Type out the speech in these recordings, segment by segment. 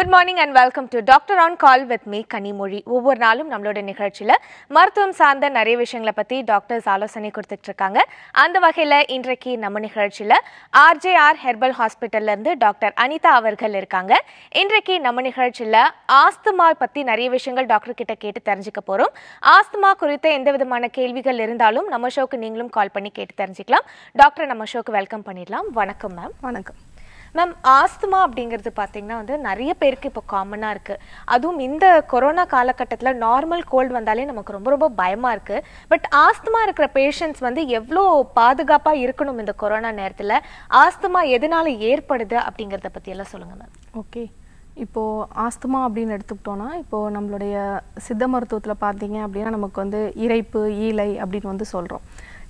good morning and welcome to doctor on call with me Kanimozhi ஒவ்வொரு நாளும் நம்மளோட நிகழ்ச்சியில் மருத்துவம் சார்ந்த நிறைய விஷயங்களை பற்றி டாக்டர்ஸ் ஆலோசனை கொடுத்துட்டு இருக்காங்க அந்த வகையில் இன்றைக்கு நம்ம நிகழ்ச்சியில் ஆர்ஜேஆர் ஹெர்பல் ஹாஸ்பிட்டல்லேருந்து டாக்டர் அனிதா அவர்கள் இருக்காங்க இன்றைக்கு நம்ம நிகழ்ச்சியில் ஆஸ்துமா பற்றி நிறைய விஷயங்கள் டாக்டர் கிட்ட கேட்டு தெரிஞ்சுக்க போகிறோம் ஆஸ்துமா குறித்த எந்த விதமான கேள்விகள் இருந்தாலும் நம்ம ஷோக்கு நீங்களும் கால் பண்ணி கேட்டு தெரிஞ்சுக்கலாம் டாக்டர் நம்ம ஷோக்கு வெல்கம் பண்ணிடலாம் வணக்கம் மேம் வணக்கம் மேம் ஆஸ்துமா அப்படிங்கிறது பார்த்தீங்கன்னா வந்து நிறைய பேருக்கு இப்போ காமனாக இருக்குது அதுவும் இந்த கொரோனா காலகட்டத்தில் நார்மல் கோல்டு வந்தாலே நமக்கு ரொம்ப ரொம்ப பயமாக இருக்குது பட் ஆஸ்துமா இருக்கிற பேஷண்ட்ஸ் வந்து எவ்வளோ பாதுகாப்பாக இருக்கணும் இந்த கொரோனா நேரத்தில் ஆஸ்துமா எதனால் ஏற்படுது அப்படிங்கிறத பற்றியெல்லாம் சொல்லுங்கள் மேம் ஓகே இப்போது ஆஸ்துமா அப்படின்னு எடுத்துக்கிட்டோன்னா இப்போது நம்மளுடைய சித்த மருத்துவத்தில் பார்த்தீங்க அப்படின்னா நமக்கு வந்து இறைப்பு ஈலை அப்படின்னு வந்து சொல்கிறோம்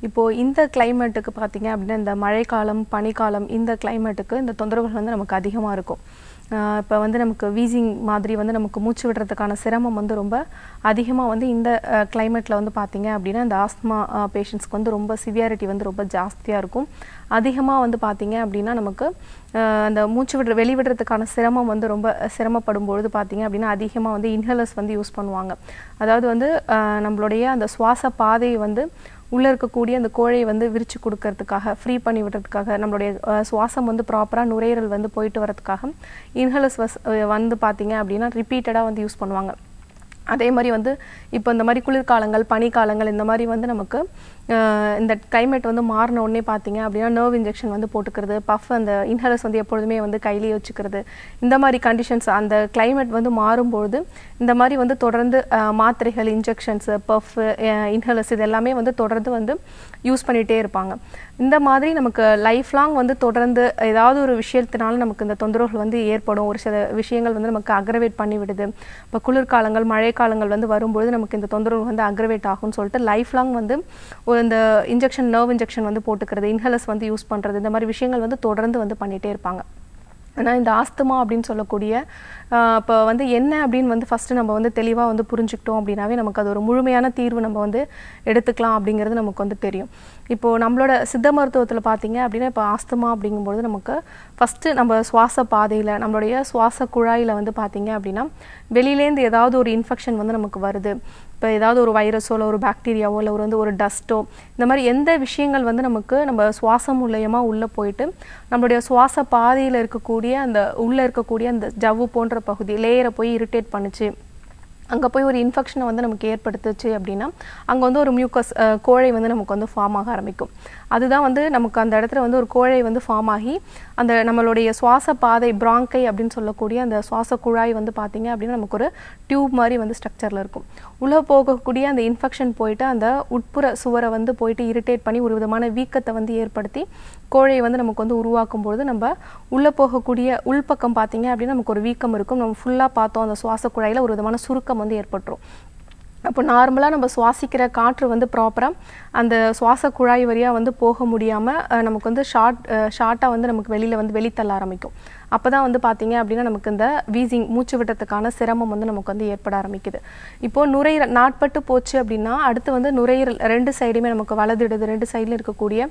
இப்போது இந்த கிளைமேட்டுக்கு பார்த்தீங்க அப்படின்னா இந்த மழைக்காலம் பனிக்காலம் இந்த கிளைமேட்டுக்கு இந்த தொந்தரவுகள் வந்து நமக்கு அதிகமாக இருக்கும் இப்போ வந்து நமக்கு வீசிங் மாதிரி வந்து நமக்கு மூச்சு விடுறதுக்கான சிரமம் வந்து ரொம்ப அதிகமாக வந்து இந்த கிளைமேட்டில் வந்து பார்த்தீங்க அப்படின்னா இந்த ஆஸ்மா பேஷண்ட்ஸ்க்கு வந்து ரொம்ப சிவியாரிட்டி வந்து ரொம்ப ஜாஸ்தியாக இருக்கும் அதிகமாக வந்து பார்த்தீங்க அப்படின்னா நமக்கு அந்த மூச்சு விடுற வெளிவிடுறதுக்கான சிரமம் வந்து ரொம்ப சிரமப்படும் பொழுது பார்த்தீங்க அப்படின்னா அதிகமாக வந்து இன்ஹலர்ஸ் வந்து யூஸ் பண்ணுவாங்க அதாவது வந்து நம்மளுடைய அந்த சுவாச பாதையை வந்து உள்ளே இருக்கக்கூடிய அந்த கோழையை வந்து விரிச்சு கொடுக்கறதுக்காக ஃப்ரீ பண்ணி விடுறதுக்காக நம்மளுடைய சுவாசம் வந்து ப்ராப்பராக நுரையீரல் வந்து போயிட்டு வரதுக்காக இன்ஹலஸ் வந்து பார்த்தீங்க அப்படின்னா ரிப்பீட்டடாக வந்து யூஸ் பண்ணுவாங்க அதே மாதிரி வந்து இப்போ இந்த மாதிரி குளிர்காலங்கள் பனிக்காலங்கள் இந்த மாதிரி வந்து நமக்கு இந்த கிளைமேட் வந்து மாறின உடனே பார்த்தீங்க அப்படின்னா நர்வ் இன்ஜெக்ஷன் வந்து போட்டுக்கிறது பஃப் அந்த இன்ஹலர்ஸ் வந்து எப்பொழுதுமே வந்து கையிலேயே வச்சுக்கிறது இந்த மாதிரி கண்டிஷன்ஸ் அந்த கிளைமேட் வந்து மாறும்பொழுது இந்த மாதிரி வந்து தொடர்ந்து மாத்திரைகள் இன்ஜெக்ஷன்ஸு பஃப் இன்ஹலர்ஸ் இது எல்லாமே வந்து தொடர்ந்து வந்து யூஸ் பண்ணிகிட்டே இருப்பாங்க இந்த மாதிரி நமக்கு லைஃப் லாங் வந்து தொடர்ந்து ஏதாவது ஒரு விஷயத்தினால நமக்கு இந்த தொந்தரவுகள் வந்து ஏற்படும் ஒரு சில விஷயங்கள் வந்து நமக்கு அக்ரவேட் பண்ணி விடுது இப்போ குளிர்காலங்கள் மழைக்காலங்கள் வந்து வரும்பொழுது நமக்கு இந்த தொந்தரவு வந்து அக்ரவேட் ஆகும்னு சொல்லிட்டு லைஃப் லாங் வந்து இந்த இன்ஜெக்ஷன் நர்வ் இன்ஜெக்ஷன் வந்து போட்டுக்கிறது இன்ஹலஸ் வந்து யூஸ் பண்ணுறது இந்த மாதிரி விஷயங்கள் வந்து தொடர்ந்து வந்து பண்ணிகிட்டே இருப்பாங்க ஆனால் இந்த ஆஸ்துமா அப்படின்னு சொல்லக்கூடிய இப்போ வந்து என்ன அப்படின்னு வந்து ஃபஸ்ட்டு நம்ம வந்து தெளிவாக வந்து புரிஞ்சுக்கிட்டோம் அப்படின்னாவே நமக்கு அது ஒரு முழுமையான தீர்வு நம்ம வந்து எடுத்துக்கலாம் அப்படிங்கிறது நமக்கு வந்து தெரியும் இப்போது நம்மளோட சித்த மருத்துவத்தில் பார்த்தீங்க அப்படின்னா இப்போ ஆஸ்துமா அப்படிங்கும்பொழுது நமக்கு ஃபஸ்ட்டு நம்ம சுவாச பாதையில் நம்மளுடைய சுவாச குழாயில் வந்து பார்த்திங்க அப்படின்னா வெளியிலேருந்து ஏதாவது ஒரு இன்ஃபெக்ஷன் வந்து நமக்கு வருது இப்போ ஏதாவது ஒரு வைரஸோ இல்லை ஒரு பாக்டீரியாவோ இல்லை ஒரு வந்து ஒரு டஸ்ட்டோ இந்த மாதிரி எந்த விஷயங்கள் வந்து நமக்கு நம்ம சுவாசம் மூலயமா உள்ளே போயிட்டு நம்மளுடைய சுவாச பாதையில் இருக்கக்கூடிய அந்த உள்ளே இருக்கக்கூடிய அந்த ஜவ்வு போன்ற பகுதி லேயரை போய் இரிட்டேட் பண்ணிச்சு அங்கே போய் ஒரு இன்ஃபெக்ஷனை வந்து நமக்கு ஏற்படுத்துச்சு அப்படின்னா அங்கே வந்து ஒரு மியூக்கஸ் கோழை வந்து நமக்கு வந்து ஃபார்ம் ஆக ஆரம்பிக்கும் அதுதான் வந்து நமக்கு அந்த இடத்துல வந்து ஒரு கோழை வந்து ஃபார்ம் ஆகி அந்த நம்மளுடைய சுவாச பாதை பிராங்கை அப்படின்னு சொல்லக்கூடிய அந்த சுவாச குழாய் வந்து பார்த்திங்க அப்படின்னா நமக்கு ஒரு டியூப் மாதிரி வந்து ஸ்ட்ரக்சரில் இருக்கும் உள்ளே போகக்கூடிய அந்த இன்ஃபெக்ஷன் போயிட்டு அந்த உட்புற சுவரை வந்து போயிட்டு இரிட்டேட் பண்ணி ஒரு விதமான வீக்கத்தை வந்து ஏற்படுத்தி கோழையை வந்து நமக்கு வந்து உருவாக்கும் பொழுது நம்ம உள்ளே போகக்கூடிய உள்பக்கம் பார்த்திங்க அப்படின்னா நமக்கு ஒரு வீக்கம் இருக்கும் நம்ம ஃபுல்லாக பார்த்தோம் அந்த சுவாச குழாயில் ஒரு விதமான சுருக்கம் வந்து ஏற்பட்டுரும் அப்போ நார்மலாக நம்ம சுவாசிக்கிற காற்று வந்து ப்ராப்பராக அந்த சுவாச குழாய் வரியாக வந்து போக முடியாமல் நமக்கு வந்து ஷார்ட் ஷார்ட்டாக வந்து நமக்கு வெளியில் வந்து வெளித்தள்ள ஆரம்பிக்கும் அப்போ தான் வந்து பார்த்தீங்க அப்படின்னா நமக்கு இந்த வீசிங் மூச்சு விட்டத்துக்கான சிரமம் வந்து நமக்கு வந்து ஏற்பட ஆரம்பிக்குது இப்போது நுரையீரல் நாட்பட்டு போச்சு அப்படின்னா அடுத்து வந்து நுரையீரல் ரெண்டு சைடுமே நமக்கு வலது இடது ரெண்டு சைடில் இருக்கக்கூடிய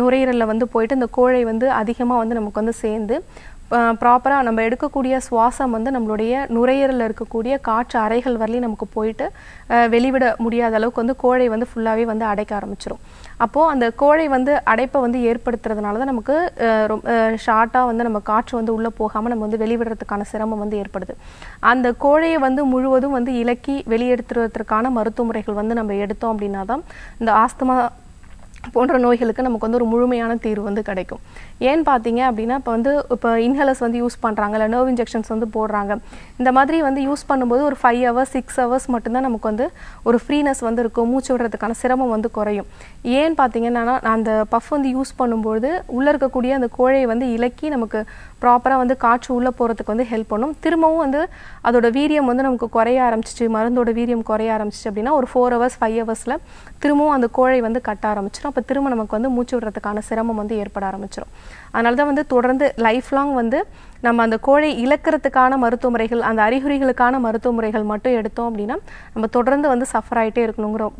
நுரையீரலில் வந்து போயிட்டு இந்த கோழை வந்து அதிகமாக வந்து நமக்கு வந்து சேர்ந்து ப்ராப்பராக நம்ம எடுக்கக்கூடிய சுவாசம் வந்து நம்மளுடைய நுரையீரலில் இருக்கக்கூடிய காற்று அறைகள் வரலையும் நமக்கு போயிட்டு வெளிவிட முடியாத அளவுக்கு வந்து கோழை வந்து ஃபுல்லாகவே வந்து அடைக்க ஆரம்பிச்சிடும் அப்போது அந்த கோழை வந்து அடைப்பை வந்து ஏற்படுத்துறதுனால தான் நமக்கு ரொம்ப ஷார்ட்டாக வந்து நம்ம காற்று வந்து உள்ளே போகாமல் நம்ம வந்து வெளிவிடுறதுக்கான சிரமம் வந்து ஏற்படுது அந்த கோழையை வந்து முழுவதும் வந்து இலக்கி வெளியெடுத்துறதுக்கான மருத்துவ முறைகள் வந்து நம்ம எடுத்தோம் அப்படின்னா தான் இந்த ஆஸ்துமா போன்ற நோய்களுக்கு நமக்கு வந்து ஒரு முழுமையான தீர்வு வந்து கிடைக்கும் ஏன்னு பார்த்தீங்க அப்படின்னா இப்போ வந்து இப்போ இன்ஹலர்ஸ் வந்து யூஸ் பண்ணுறாங்க இல்லை நர்வ் இன்ஜெக்ஷன்ஸ் வந்து போடுறாங்க இந்த மாதிரி வந்து யூஸ் பண்ணும்போது ஒரு ஃபைவ் ஹவர்ஸ் சிக்ஸ் ஹவர்ஸ் மட்டும்தான் நமக்கு வந்து ஒரு ஃப்ரீனஸ் வந்து இருக்கும் மூச்சு விடுறதுக்கான சிரமம் வந்து குறையும் ஏன்னு பார்த்தீங்கன்னா அந்த பஃப் வந்து யூஸ் பண்ணும்போது உள்ளே இருக்கக்கூடிய அந்த கோழையை வந்து இலக்கி நமக்கு ப்ராப்பராக வந்து காற்று உள்ளே போகிறதுக்கு வந்து ஹெல்ப் பண்ணும் திரும்பவும் வந்து அதோட வீரியம் வந்து நமக்கு குறைய ஆரம்பிச்சிச்சு மருந்தோட வீரியம் குறைய ஆரம்பிச்சிச்சு அப்படின்னா ஒரு ஃபோர் ஹவர்ஸ் ஃபைவ் ஹவர்ஸில் திரும்பவும் அந்த கோழை வந்து கட்ட ஆரம்பிச்சிடும் அப்போ திரும்ப நமக்கு வந்து மூச்சு விடுறதுக்கான சிரமம் வந்து ஏற்பட ஆரம்பிச்சிடும் அதனால தான் வந்து தொடர்ந்து லைஃப் லாங் வந்து நம்ம அந்த கோழை இழக்கிறதுக்கான மருத்துவ முறைகள் அந்த அறிகுறிகளுக்கான மருத்துவ முறைகள் மட்டும் எடுத்தோம் அப்படின்னா நம்ம தொடர்ந்து வந்து சஃபர் ஆகிட்டே இருக்கணுங்கிறோம்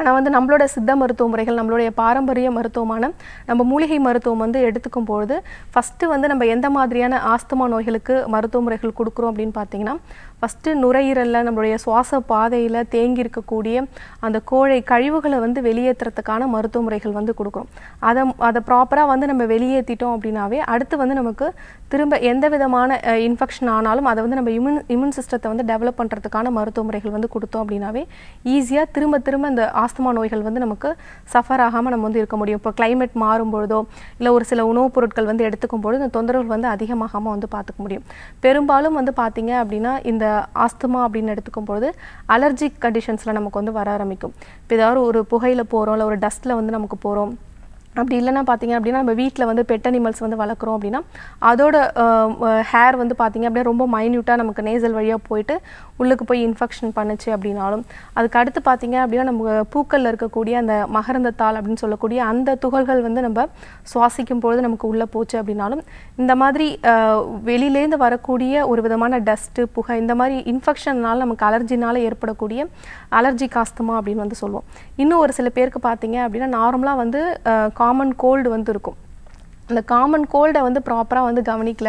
ஆனால் வந்து நம்மளோட சித்த மருத்துவ முறைகள் நம்மளுடைய பாரம்பரிய மருத்துவமான நம்ம மூலிகை மருத்துவம் வந்து எடுத்துக்கும் பொழுது ஃபஸ்ட்டு வந்து நம்ம எந்த மாதிரியான ஆஸ்துமா நோய்களுக்கு மருத்துவ முறைகள் கொடுக்குறோம் அப்படின்னு பார்த்தீங்கன்னா ஃபஸ்ட்டு நுரையீரலில் நம்மளுடைய சுவாச பாதையில் தேங்கி இருக்கக்கூடிய அந்த கோழை கழிவுகளை வந்து வெளியேற்றுறதுக்கான மருத்துவ முறைகள் வந்து கொடுக்குறோம் அதை அதை ப்ராப்பராக வந்து நம்ம வெளியேற்றிட்டோம் அப்படின்னாவே அடுத்து வந்து நமக்கு திரும்ப எந்த விதமான இன்ஃபெக்ஷன் ஆனாலும் அதை வந்து நம்ம இம்யூன் இம்யூன் சிஸ்டத்தை வந்து டெவலப் பண்ணுறதுக்கான மருத்துவ முறைகள் வந்து கொடுத்தோம் அப்படின்னாவே ஈஸியாக திரும்ப திரும்ப அந்த ஆஸ்துமா நோய்கள் வந்து நமக்கு சஃபர் ஆகாமல் நம்ம வந்து இருக்க முடியும் இப்போ கிளைமேட் மாறும்பொழுதோ இல்லை ஒரு சில உணவுப் பொருட்கள் வந்து எடுத்துக்கும் பொழுது இந்த தொந்தரவுகள் வந்து அதிகமாகாமல் வந்து பார்த்துக்க முடியும் பெரும்பாலும் வந்து பார்த்தீங்க அப்படின்னா இந்த ஆஸ்துமா அப்படின்னு எடுத்துக்கும் பொழுது அலர்ஜிக் கண்டிஷன்ஸில் நமக்கு வந்து வர ஆரம்பிக்கும் இப்போ ஏதாவது ஒரு புகையில் போகிறோம் இல்லை ஒரு டஸ்ட்டில் வந்து நமக்கு போகிறோம் அப்படி இல்லைனா பார்த்திங்க அப்படின்னா நம்ம வீட்டில் வந்து பெட் அனிமல்ஸ் வந்து வளர்க்குறோம் அப்படின்னா அதோட ஹேர் வந்து பார்த்திங்க அப்படின்னா ரொம்ப மைன்யூட்டாக நமக்கு நேசல் வழியாக போயிட்டு உள்ளுக்கு போய் இன்ஃபெக்ஷன் பண்ணுச்சு அப்படின்னாலும் அதுக்கு அடுத்து பார்த்திங்க அப்படின்னா நம்ம பூக்களில் இருக்கக்கூடிய அந்த மகரந்தத்தாள் அப்படின்னு சொல்லக்கூடிய அந்த துகள்கள் வந்து நம்ம சுவாசிக்கும் பொழுது நமக்கு உள்ளே போச்சு அப்படின்னாலும் இந்த மாதிரி வெளியிலேருந்து வரக்கூடிய ஒரு விதமான டஸ்ட்டு புகை இந்த மாதிரி இன்ஃபெக்ஷனால் நமக்கு அலர்ஜினால் ஏற்படக்கூடிய அலர்ஜி காஸ்துமா அப்படின்னு வந்து சொல்லுவோம் இன்னும் ஒரு சில பேருக்கு பார்த்திங்க அப்படின்னா நார்மலாக வந்து காமன் கோல்டு வந்து இருக்கும் அந்த காமன் கோல்டை வந்து ப்ராப்பராக வந்து கவனிக்கல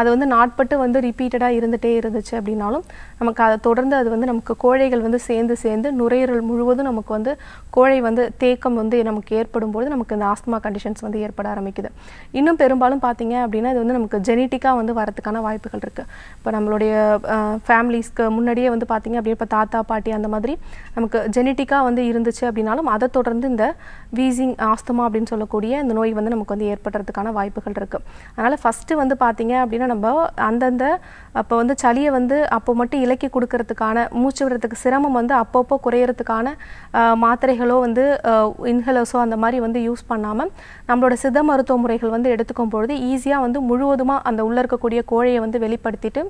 அது வந்து நாட்பட்டு வந்து ரிப்பீட்டடாக இருந்துகிட்டே இருந்துச்சு அப்படின்னாலும் நமக்கு அதை தொடர்ந்து அது வந்து நமக்கு கோழைகள் வந்து சேர்ந்து சேர்ந்து நுரையீரல் முழுவதும் நமக்கு வந்து கோழை வந்து தேக்கம் வந்து நமக்கு ஏற்படும் பொழுது நமக்கு இந்த ஆஸ்துமா கண்டிஷன்ஸ் வந்து ஏற்பட ஆரம்பிக்குது இன்னும் பெரும்பாலும் பார்த்தீங்க அப்படின்னா இது வந்து நமக்கு ஜெனட்டிக்காக வந்து வரதுக்கான வாய்ப்புகள் இருக்குது இப்போ நம்மளுடைய ஃபேமிலிஸ்க்கு முன்னாடியே வந்து பார்த்தீங்க அப்படின்னா இப்போ தாத்தா பாட்டி அந்த மாதிரி நமக்கு ஜெனட்டிக்காக வந்து இருந்துச்சு அப்படின்னாலும் அதை தொடர்ந்து இந்த வீசிங் ஆஸ்துமா அப்படின்னு சொல்லக்கூடிய இந்த நோய் வந்து நமக்கு வந்து ஏற்படுறதுக்கான வாய்ப்புகள் இருக்குது அதனால் ஃபஸ்ட்டு வந்து பார்த்தீங்க அப்படின்னா அப்படின்னா நம்ம அந்தந்த அப்போ வந்து சளியை வந்து அப்போ மட்டும் இலக்கி கொடுக்கறதுக்கான மூச்சு விடுறதுக்கு சிரமம் வந்து அப்பப்போ குறையிறதுக்கான மாத்திரைகளோ வந்து இன்ஹலர்ஸோ அந்த மாதிரி வந்து யூஸ் பண்ணாமல் நம்மளோட சித்த மருத்துவ முறைகள் வந்து எடுத்துக்கும் பொழுது ஈஸியாக வந்து முழுவதுமாக அந்த உள்ளே இருக்கக்கூடிய கோழையை வந்து வெளிப்படுத்திட்டு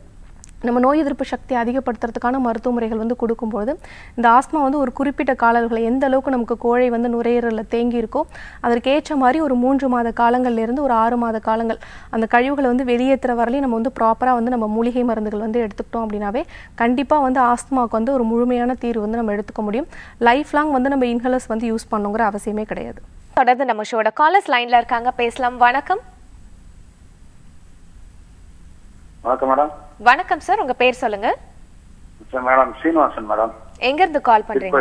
நம்ம நோய் எதிர்ப்பு சக்தியை அதிகப்படுத்துறதுக்கான மருத்துவ முறைகள் வந்து கொடுக்கும்போது இந்த ஆஸ்மா வந்து ஒரு குறிப்பிட்ட காலர்களை எந்த அளவுக்கு நமக்கு கோழை வந்து நுரையீரலில் தேங்கி இருக்கோ அதற்கு ஏற்ற மாதிரி ஒரு மூன்று மாத காலங்கள்லேருந்து ஒரு ஆறு மாத காலங்கள் அந்த கழிவுகளை வந்து வெளியேற்றுற வரலையும் நம்ம வந்து ப்ராப்பராக வந்து நம்ம மூலிகை மருந்துகள் வந்து எடுத்துக்கிட்டோம் அப்படின்னாவே கண்டிப்பாக வந்து ஆஸ்துமாவுக்கு வந்து ஒரு முழுமையான தீர்வு வந்து நம்ம எடுத்துக்க முடியும் லைஃப் லாங் வந்து நம்ம இன்ஹலர்ஸ் வந்து யூஸ் பண்ணுங்கிற அவசியமே கிடையாது தொடர்ந்து நம்ம ஷோட காலர்ஸ் லைனில் இருக்காங்க பேசலாம் வணக்கம் வணக்கம் மேடம் வணக்கம் சார் உங்க பேர் சொல்லுங்க மேடம் சீனிவாசன் மேடம் எங்க இருந்து கால் பண்றீங்க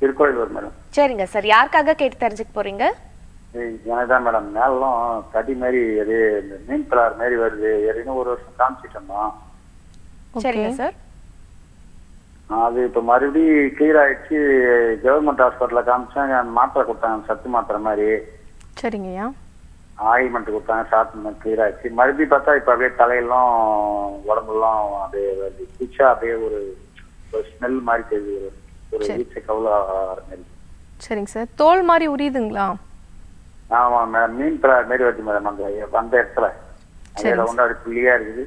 திருக்கோயிலூர் மேடம் சரிங்க சார் யாருக்காக கேட்டு தெரிஞ்சுக்க போறீங்க எனக்குதான் மேடம் மேலும் தடி மாதிரி அது மீன் கலர் மாதிரி வருது ஏற்கனவே ஒரு வருஷம் காமிச்சிட்டோம் சரிங்க சார் அது இப்ப மறுபடியும் கிளியர் ஆயிடுச்சு கவர்மெண்ட் ஹாஸ்பிட்டல்ல காமிச்சேன் மாத்திரை கொடுத்தாங்க சத்து மாத்திரை மாதிரி சரிங்கய்யா ஆயில்மெண்ட் கொடுத்தாங்க சாப்பிட்டு கிளியர் ஆச்சு மறுபடியும் பார்த்தா இப்ப அப்படியே தலையெல்லாம் உடம்புலாம் அப்படியே குளிச்சா அப்படியே ஒரு ஒரு ஸ்மெல் மாதிரி தெரியுது ஒரு வீச்சை மாதிரி சரிங்க சார் தோல் மாதிரி உரியுதுங்களா ஆமா மேடம் மீன் பிள மாரி வருது மேடம் அந்த அந்த இடத்துல அதில் ஒன்று அப்படி புள்ளியாக இருக்குது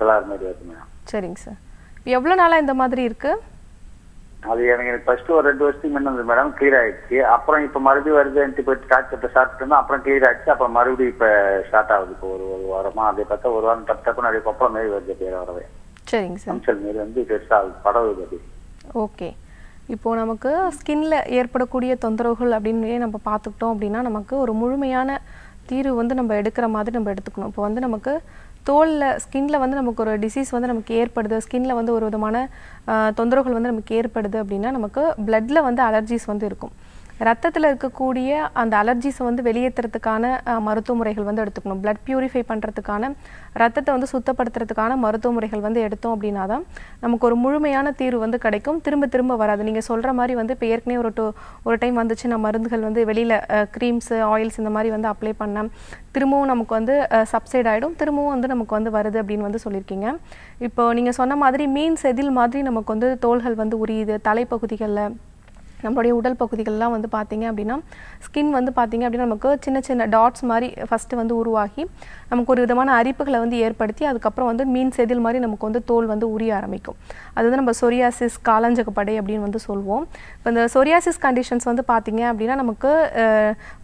பிள்ளாறு மாரி வருது மேடம் சரிங்க சார் எவ்வளோ நாளாக இந்த மாதிரி இருக்குது அது எனக்கு ஃபர்ஸ்ட் ஒரு ரெண்டு வருஷத்துக்கு முன்னாடி மேடம் கிளியர் ஆயிடுச்சு அப்புறம் இப்ப மறுபடியும் வருதுன்ட்டு போயிட்டு டாக்டர் ஸ்டார்ட் பண்ணோம் அப்புறம் கிளியர் ஆயிடுச்சு அப்புறம் மறுபடியும் இப்ப ஸ்டார்ட் ஆகுது இப்போ ஒரு ஒரு வாரமா அதை பார்த்தா ஒரு வாரம் பத்து தப்பு நிறைய அப்புறம் மாரி வருது பேர் வரவே சரிங்க சார் அம்சல் மாரி வந்து பெருசா படவு அது ஓகே இப்போ நமக்கு ஸ்கின்ல ஏற்படக்கூடிய தொந்தரவுகள் அப்படின்னு நம்ம பார்த்துக்கிட்டோம் அப்படின்னா நமக்கு ஒரு முழுமையான தீர்வு வந்து நம்ம எடுக்கிற மாதிரி நம்ம எடுத்துக்கணும் இப்போ வந்து நமக்கு தோலில் ஸ்கின்னில் வந்து நமக்கு ஒரு டிசீஸ் வந்து நமக்கு ஏற்படுது ஸ்கின்னில் வந்து ஒரு விதமான தொந்தரவுகள் வந்து நமக்கு ஏற்படுது அப்படின்னா நமக்கு பிளட்ல வந்து அலர்ஜிஸ் வந்து இருக்கும் ரத்தத்தில் இருக்கக்கூடிய அந்த அலர்ஜிஸை வந்து வெளியேற்றுறதுக்கான மருத்துவ முறைகள் வந்து எடுத்துக்கணும் பிளட் பியூரிஃபை பண்ணுறதுக்கான ரத்தத்தை வந்து சுத்தப்படுத்துறதுக்கான மருத்துவ முறைகள் வந்து எடுத்தோம் அப்படின்னா தான் நமக்கு ஒரு முழுமையான தீர்வு வந்து கிடைக்கும் திரும்ப திரும்ப வராது நீங்கள் சொல்கிற மாதிரி வந்து இப்போ ஏற்கனவே ஒரு டூ ஒரு டைம் வந்துச்சு நான் மருந்துகள் வந்து வெளியில் க்ரீம்ஸு ஆயில்ஸ் இந்த மாதிரி வந்து அப்ளை பண்ணேன் திரும்பவும் நமக்கு வந்து சப்சைட் ஆகிடும் திரும்பவும் வந்து நமக்கு வந்து வருது அப்படின்னு வந்து சொல்லியிருக்கீங்க இப்போ நீங்கள் சொன்ன மாதிரி மீன் செதில் மாதிரி நமக்கு வந்து தோள்கள் வந்து உரியுது தலைப்பகுதிகளில் நம்மளுடைய உடல் பகுதிகள்லாம் வந்து பார்த்திங்க அப்படின்னா ஸ்கின் வந்து பார்த்திங்க அப்படின்னா நமக்கு சின்ன சின்ன டாட்ஸ் மாதிரி ஃபஸ்ட்டு வந்து உருவாகி நமக்கு ஒரு விதமான அரிப்புகளை வந்து ஏற்படுத்தி அதுக்கப்புறம் வந்து மீன் செதில் மாதிரி நமக்கு வந்து தோல் வந்து உரிய ஆரம்பிக்கும் அது வந்து நம்ம சொரியாசிஸ் காலஞ்சகப்படை அப்படின்னு வந்து சொல்வோம் இப்போ இந்த சொரியாசிஸ் கண்டிஷன்ஸ் வந்து பார்த்திங்க அப்படின்னா நமக்கு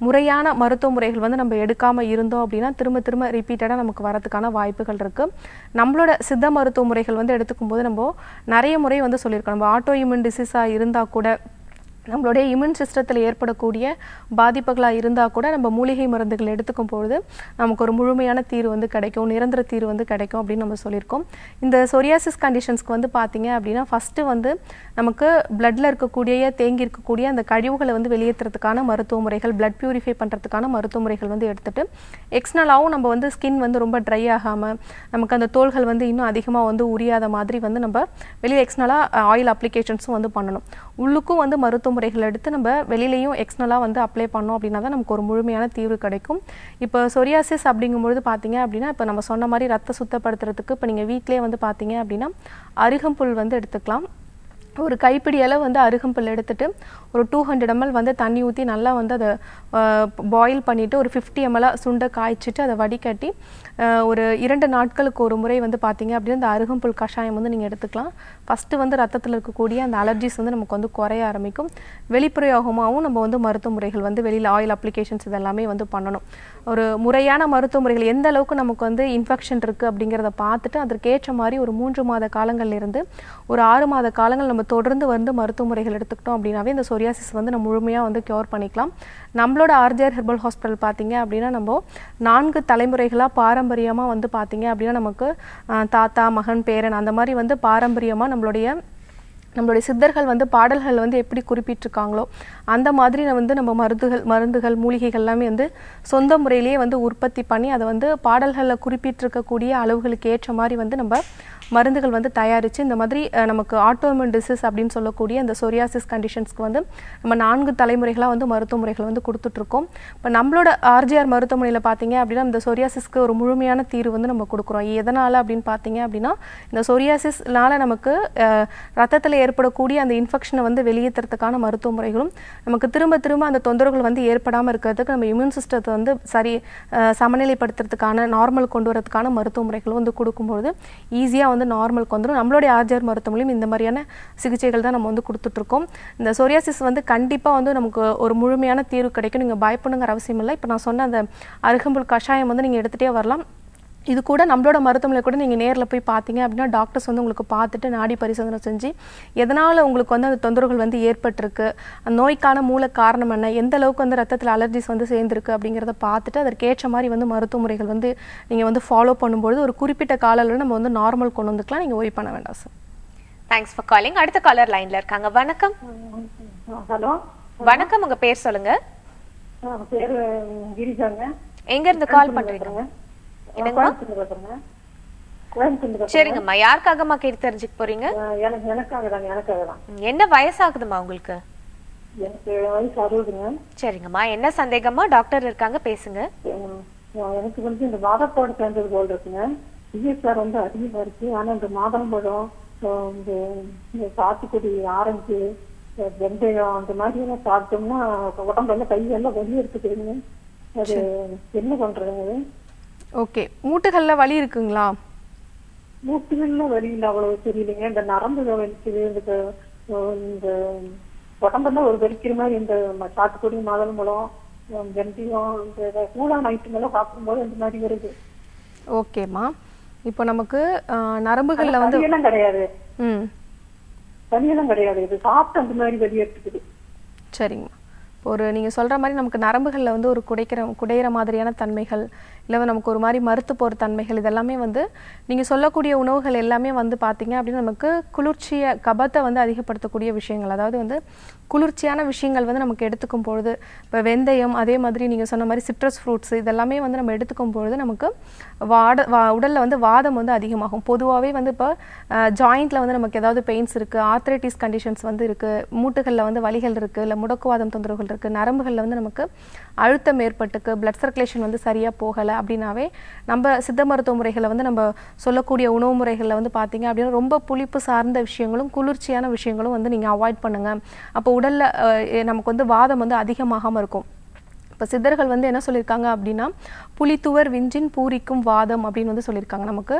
முறையான மருத்துவ முறைகள் வந்து நம்ம எடுக்காமல் இருந்தோம் அப்படின்னா திரும்ப திரும்ப ரிப்பீட்டடாக நமக்கு வரதுக்கான வாய்ப்புகள் இருக்குது நம்மளோட சித்த மருத்துவ முறைகள் வந்து எடுத்துக்கும் போது நம்ம நிறைய முறை வந்து சொல்லியிருக்கோம் நம்ம ஆட்டோ இம்யூன் டிசீஸாக இருந்தால் கூட நம்மளுடைய இம்யூன் சிஸ்டத்தில் ஏற்படக்கூடிய பாதிப்புகளாக இருந்தால் கூட நம்ம மூலிகை மருந்துகள் எடுத்துக்கும் பொழுது நமக்கு ஒரு முழுமையான தீர்வு வந்து கிடைக்கும் நிரந்தர தீர்வு வந்து கிடைக்கும் அப்படின்னு நம்ம சொல்லியிருக்கோம் இந்த சொரியாசிஸ் கண்டிஷன்ஸ்க்கு வந்து பார்த்தீங்க அப்படின்னா ஃபஸ்ட்டு வந்து நமக்கு பிளட்டில் இருக்கக்கூடிய தேங்கி இருக்கக்கூடிய அந்த கழிவுகளை வந்து வெளியேற்றுறதுக்கான மருத்துவ முறைகள் பிளட் பியூரிஃபை பண்ணுறதுக்கான மருத்துவ முறைகள் வந்து எடுத்துகிட்டு எக்ஸ்டர்னலாகவும் நம்ம வந்து ஸ்கின் வந்து ரொம்ப ட்ரை ஆகாமல் நமக்கு அந்த தோள்கள் வந்து இன்னும் அதிகமாக வந்து உரியாத மாதிரி வந்து நம்ம வெளியே எக்ஸ்டர்னலாக ஆயில் அப்ளிகேஷன்ஸும் வந்து பண்ணணும் உள்ளுக்கும் வந்து மருத்துவ முறைகள் எடுத்து நம்ம வெளியிலையும் எக்ஸ்டர்னலாக வந்து அப்ளை பண்ணோம் அப்படின்னா தான் நமக்கு ஒரு முழுமையான தீர்வு கிடைக்கும் இப்போ சொரியாசிஸ் அப்படிங்கும்பொழுது பார்த்தீங்க அப்படின்னா இப்போ நம்ம சொன்ன மாதிரி ரத்த சுத்தப்படுத்துறதுக்கு இப்போ நீங்கள் வீட்டிலேயே வந்து பார்த்தீங்க அப்படின்னா அருகம்புல் வந்து எடுத்துக்கலாம் ஒரு கைப்பிடி அளவு வந்து அருகம்புல் எடுத்துகிட்டு ஒரு டூ ஹண்ட்ரட் எம்எல் வந்து தண்ணி ஊற்றி நல்லா வந்து அதை பாயில் பண்ணிவிட்டு ஒரு ஃபிஃப்டி எம்எல்லாக சுண்டை காய்ச்சிட்டு அதை வடிகட்டி ஒரு இரண்டு நாட்களுக்கு ஒரு முறை வந்து பார்த்தீங்க அப்படின்னா அந்த அருகம்புல் கஷாயம் வந்து நீங்கள் எடுத்துக்கலாம் ஃபஸ்ட்டு வந்து ரத்தத்தில் இருக்கக்கூடிய அந்த அலர்ஜிஸ் வந்து நமக்கு வந்து குறைய ஆரம்பிக்கும் வெளிப்பிரயோகமாகவும் நம்ம வந்து மருத்துவ முறைகள் வந்து வெளியில் ஆயில் அப்ளிகேஷன்ஸ் இதெல்லாமே வந்து பண்ணணும் ஒரு முறையான மருத்துவ முறைகள் எந்த அளவுக்கு நமக்கு வந்து இன்ஃபெக்ஷன் இருக்குது அப்படிங்கிறத பார்த்துட்டு அதற்கேற்ற மாதிரி ஒரு மூன்று மாத காலங்கள்லேருந்து ஒரு ஆறு மாத காலங்கள் நம்ம தொடர்ந்து வந்து மருத்துவ முறைகள் எடுத்துக்கிட்டோம் அப்படின்னாவே இந்த சொரியாசிஸ் வந்து நம்ம முழுமையாக வந்து க்யூர் பண்ணிக்கலாம் நம்மளோட ஆர்ஜிஆர் ஹெர்பல் ஹாஸ்பிட்டல் பார்த்தீங்க அப்படின்னா நம்ம நான்கு தலைமுறைகளாக பாரம்பரியமாக வந்து பார்த்தீங்க அப்படின்னா நமக்கு தாத்தா மகன் பேரன் அந்த மாதிரி வந்து பாரம்பரியமாக நம்மளுடைய நம்மளுடைய சித்தர்கள் வந்து பாடல்கள் வந்து எப்படி குறிப்பிட்டிருக்காங்களோ அந்த மாதிரி வந்து நம்ம மருந்துகள் மருந்துகள் மூலிகைகள் எல்லாமே வந்து சொந்த முறையிலேயே வந்து உற்பத்தி பண்ணி அதை வந்து பாடல்களில் குறிப்பிட்டிருக்கக்கூடிய அளவுகளுக்கு ஏற்ற மாதிரி வந்து நம்ம மருந்துகள் வந்து தயாரித்து இந்த மாதிரி நமக்கு ஆட்டோமன் டிசீஸ் அப்படின்னு சொல்லக்கூடிய இந்த சொரியாசிஸ் கண்டிஷன்ஸ்க்கு வந்து நம்ம நான்கு தலைமுறைகளாக வந்து மருத்துவ முறைகள் வந்து கொடுத்துட்ருக்கோம் இப்போ நம்மளோட ஆர்ஜிஆர் மருத்துவமனையில் பார்த்தீங்க அப்படின்னா இந்த சொரியாசிஸ்க்கு ஒரு முழுமையான தீர்வு வந்து நம்ம கொடுக்குறோம் எதனால் அப்படின்னு பார்த்தீங்க அப்படின்னா இந்த சொரியாசிஸ்னால் நமக்கு ரத்தத்தில் ஏற்படக்கூடிய அந்த இன்ஃபெக்ஷனை வந்து வெளியேற்றுறதுக்கான மருத்துவ முறைகளும் நமக்கு திரும்ப திரும்ப அந்த தொந்தரவுகள் வந்து ஏற்படாமல் இருக்கிறதுக்கு நம்ம இம்யூன் சிஸ்டத்தை வந்து சரி சமநிலைப்படுத்துறதுக்கான நார்மல் கொண்டு வரதுக்கான மருத்துவ முறைகளும் வந்து கொடுக்கும்போது ஈஸியாக வந்து வந்து நார்மலுக்கு வந்துடும் நம்மளுடைய ஆர்ஜிஆர் மருத்துவமனையும் இந்த மாதிரியான சிகிச்சைகள் தான் நம்ம வந்து கொடுத்துட்ருக்கோம் இந்த சோரியாசிஸ் வந்து கண்டிப்பாக வந்து நமக்கு ஒரு முழுமையான தீர்வு கிடைக்கும் நீங்கள் பயப்படணுங்கிற அவசியம் இல்லை இப்போ நான் சொன்ன அந்த அருகம்புல் கஷாயம் வந்து நீங்கள் எடுத்துகிட்டே வரலாம் இது கூட நம்மளோட மருத்துவமனை கூட நீங்கள் நேரில் போய் பார்த்தீங்க அப்படின்னா டாக்டர்ஸ் வந்து உங்களுக்கு பார்த்துட்டு நாடி பரிசோதனை செஞ்சு எதனால் உங்களுக்கு வந்து அந்த தொந்தரவுகள் வந்து ஏற்பட்டிருக்கு அந்த நோய்க்கான மூல காரணம் என்ன எந்த அளவுக்கு வந்து ரத்தத்தில் அலர்ஜிஸ் வந்து சேர்ந்துருக்கு அப்படிங்கிறத பார்த்துட்டு அதற்கேற்ற மாதிரி வந்து மருத்துவ முறைகள் வந்து நீங்கள் வந்து ஃபாலோ பண்ணும்போது ஒரு குறிப்பிட்ட கால நம்ம வந்து நார்மல் கொண்டு வந்துக்கலாம் நீங்கள் ஒய் பண்ண வேண்டாம் சார் தேங்க்ஸ் ஃபார் காலிங் அடுத்த காலர் லைனில் இருக்காங்க வணக்கம் ஹலோ வணக்கம் உங்கள் பேர் சொல்லுங்கள் பேர் கிரிஜாங்க எங்கேருந்து கால் பண்ணுறீங்க என்னங்கம்மா சரிங்கம்மா யாருக்காகம்மா கேட்டு தெரிஞ்சுக்க போறீங்க என்ன வயசாகுதுமா உங்களுக்கு சரிங்கம்மா என்ன சந்தேகமா டாக்டர் இருக்காங்க பேசுங்க எனக்கு வந்து இந்த மாதப்போட கேன்சர் கோல் இருக்குங்க சிகிச்சை ரொம்ப அதிகமா இருக்கு ஆனா இந்த மாதம்பழம் இந்த சாத்துக்குடி ஆரஞ்சு வெந்தயம் அந்த மாதிரி எல்லாம் சாப்பிட்டோம்னா உடம்புல கையெல்லாம் வெளியே இருக்குதுங்க அது என்ன பண்றதுங்க ஓகே மூட்டுகள்ல வலி இருக்குங்களா மூட்டுகள்ல வலி இல்ல அவ்வளவு தெரியலங்க இந்த நரம்புல வலிக்குது இந்த இந்த உடம்பெல்லாம் ஒரு வலிக்கிற மாதிரி இந்த சாத்துக்குடி மாதளம்பழம் வெந்தயம் இந்த கூலான ஐட்டங்கள்லாம் சாப்பிடும்போது இந்த மாதிரி வருது ஓகேம்மா இப்போ நமக்கு நரம்புகள்ல வந்து எல்லாம் கிடையாது ம் தனியெல்லாம் கிடையாது இது சாப்பிட்டு அந்த மாதிரி வலி எடுத்துக்குது சரிங்கம்மா ஒரு நீங்கள் சொல்கிற மாதிரி நமக்கு நரம்புகளில் வந்து ஒரு குடைக்கிற குடையிற மாதிரியான தன்மைகள் இல்லை நமக்கு ஒரு மாதிரி மறுத்து போகிற தன்மைகள் இதெல்லாமே வந்து நீங்கள் சொல்லக்கூடிய உணவுகள் எல்லாமே வந்து பார்த்திங்க அப்படின்னா நமக்கு குளிர்ச்சியை கபத்தை வந்து அதிகப்படுத்தக்கூடிய விஷயங்கள் அதாவது வந்து குளிர்ச்சியான விஷயங்கள் வந்து நமக்கு எடுத்துக்கும் பொழுது இப்போ வெந்தயம் அதே மாதிரி நீங்கள் சொன்ன மாதிரி சிட்ரஸ் ஃப்ரூட்ஸ் இதெல்லாமே வந்து நம்ம எடுத்துக்கும் பொழுது நமக்கு வாட வா உடலில் வந்து வாதம் வந்து அதிகமாகும் பொதுவாகவே வந்து இப்போ ஜாயிண்டில் வந்து நமக்கு ஏதாவது பெயின்ஸ் இருக்குது ஆர்த்ரைட்டிஸ் கண்டிஷன்ஸ் வந்து இருக்குது மூட்டுகளில் வந்து வலிகள் இருக்குது இல்லை முடக்குவாதம் தொந்தரவுகள் இருக்கு நரம்புகளில் வந்து நமக்கு அழுத்தம் ஏற்பட்டுக்கு பிளட் சர்க்குலேஷன் வந்து சரியாக போகலை அப்படின்னாவே நம்ம சித்த மருத்துவ முறைகளை வந்து நம்ம சொல்லக்கூடிய உணவு முறைகளில் வந்து பார்த்தீங்க அப்படின்னா ரொம்ப புளிப்பு சார்ந்த விஷயங்களும் குளிர்ச்சியான விஷயங்களும் வந்து நீங்கள் அவாய்ட் பண்ணுங்கள் அப்போ உடலில் நமக்கு வந்து வாதம் வந்து அதிகமாகாமல் இருக்கும் இப்போ சித்தர்கள் வந்து என்ன சொல்லியிருக்காங்க அப்படின்னா புலித்துவர் விஞ்சின் பூரிக்கும் வாதம் அப்படின்னு வந்து சொல்லியிருக்காங்க நமக்கு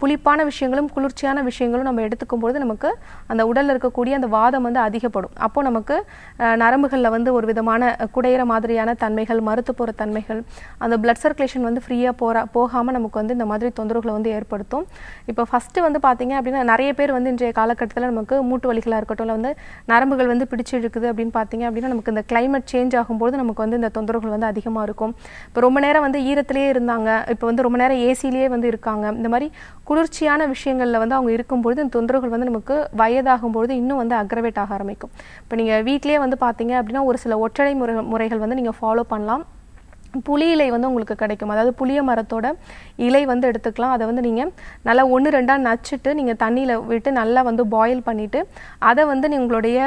புளிப்பான விஷயங்களும் குளிர்ச்சியான விஷயங்களும் நம்ம எடுத்துக்கும் பொழுது நமக்கு அந்த உடலில் இருக்கக்கூடிய அந்த வாதம் வந்து அதிகப்படும் அப்போது நமக்கு நரம்புகளில் வந்து ஒரு விதமான குடையிற மாதிரியான தன்மைகள் மறுத்து போகிற தன்மைகள் அந்த பிளட் சர்க்குலேஷன் வந்து ஃப்ரீயாக போகிற போகாமல் நமக்கு வந்து இந்த மாதிரி தொந்தரவுகளை வந்து ஏற்படுத்தும் இப்போ ஃபஸ்ட்டு வந்து பார்த்தீங்க அப்படின்னா நிறைய பேர் வந்து இன்றைய காலகட்டத்தில் நமக்கு மூட்டு வலிகளாக இருக்கட்டும் இல்லை வந்து நரம்புகள் வந்து பிடிச்சு இழுக்குது அப்படின்னு பார்த்தீங்க அப்படின்னா நமக்கு இந்த கிளைமேட் சேஞ்ச் ஆகும்போது நமக்கு வந்து இந்த தொந்தரவுகள் வந்து அதிகமாக இருக்கும் இப்போ ரொம்ப நேரம் வந்து ஈரத்திலேயே இருந்தாங்க இப்போ வந்து ரொம்ப நேரம் ஏசிலேயே வந்து இருக்காங்க இந்த மாதிரி குளிர்ச்சியான விஷயங்களில் வந்து அவங்க இருக்கும்பொழுது இந்த தொந்தரவுகள் வந்து நமக்கு வயதாகும்பொழுது இன்னும் வந்து அக்ரவேட் ஆக ஆரம்பிக்கும் இப்போ நீங்கள் வீட்டிலே வந்து பார்த்தீங்க அப்படின்னா ஒரு சில ஒற்றடை முறை முறைகள் வந்து நீங்கள் ஃபாலோ பண்ணலாம் புளி இலை வந்து உங்களுக்கு கிடைக்கும் அதாவது புளிய மரத்தோட இலை வந்து எடுத்துக்கலாம் அதை வந்து நீங்கள் நல்லா ஒன்று ரெண்டாக நச்சுட்டு நீங்கள் தண்ணியில் விட்டு நல்லா வந்து பாயில் பண்ணிவிட்டு அதை வந்து நீ உங்களுடைய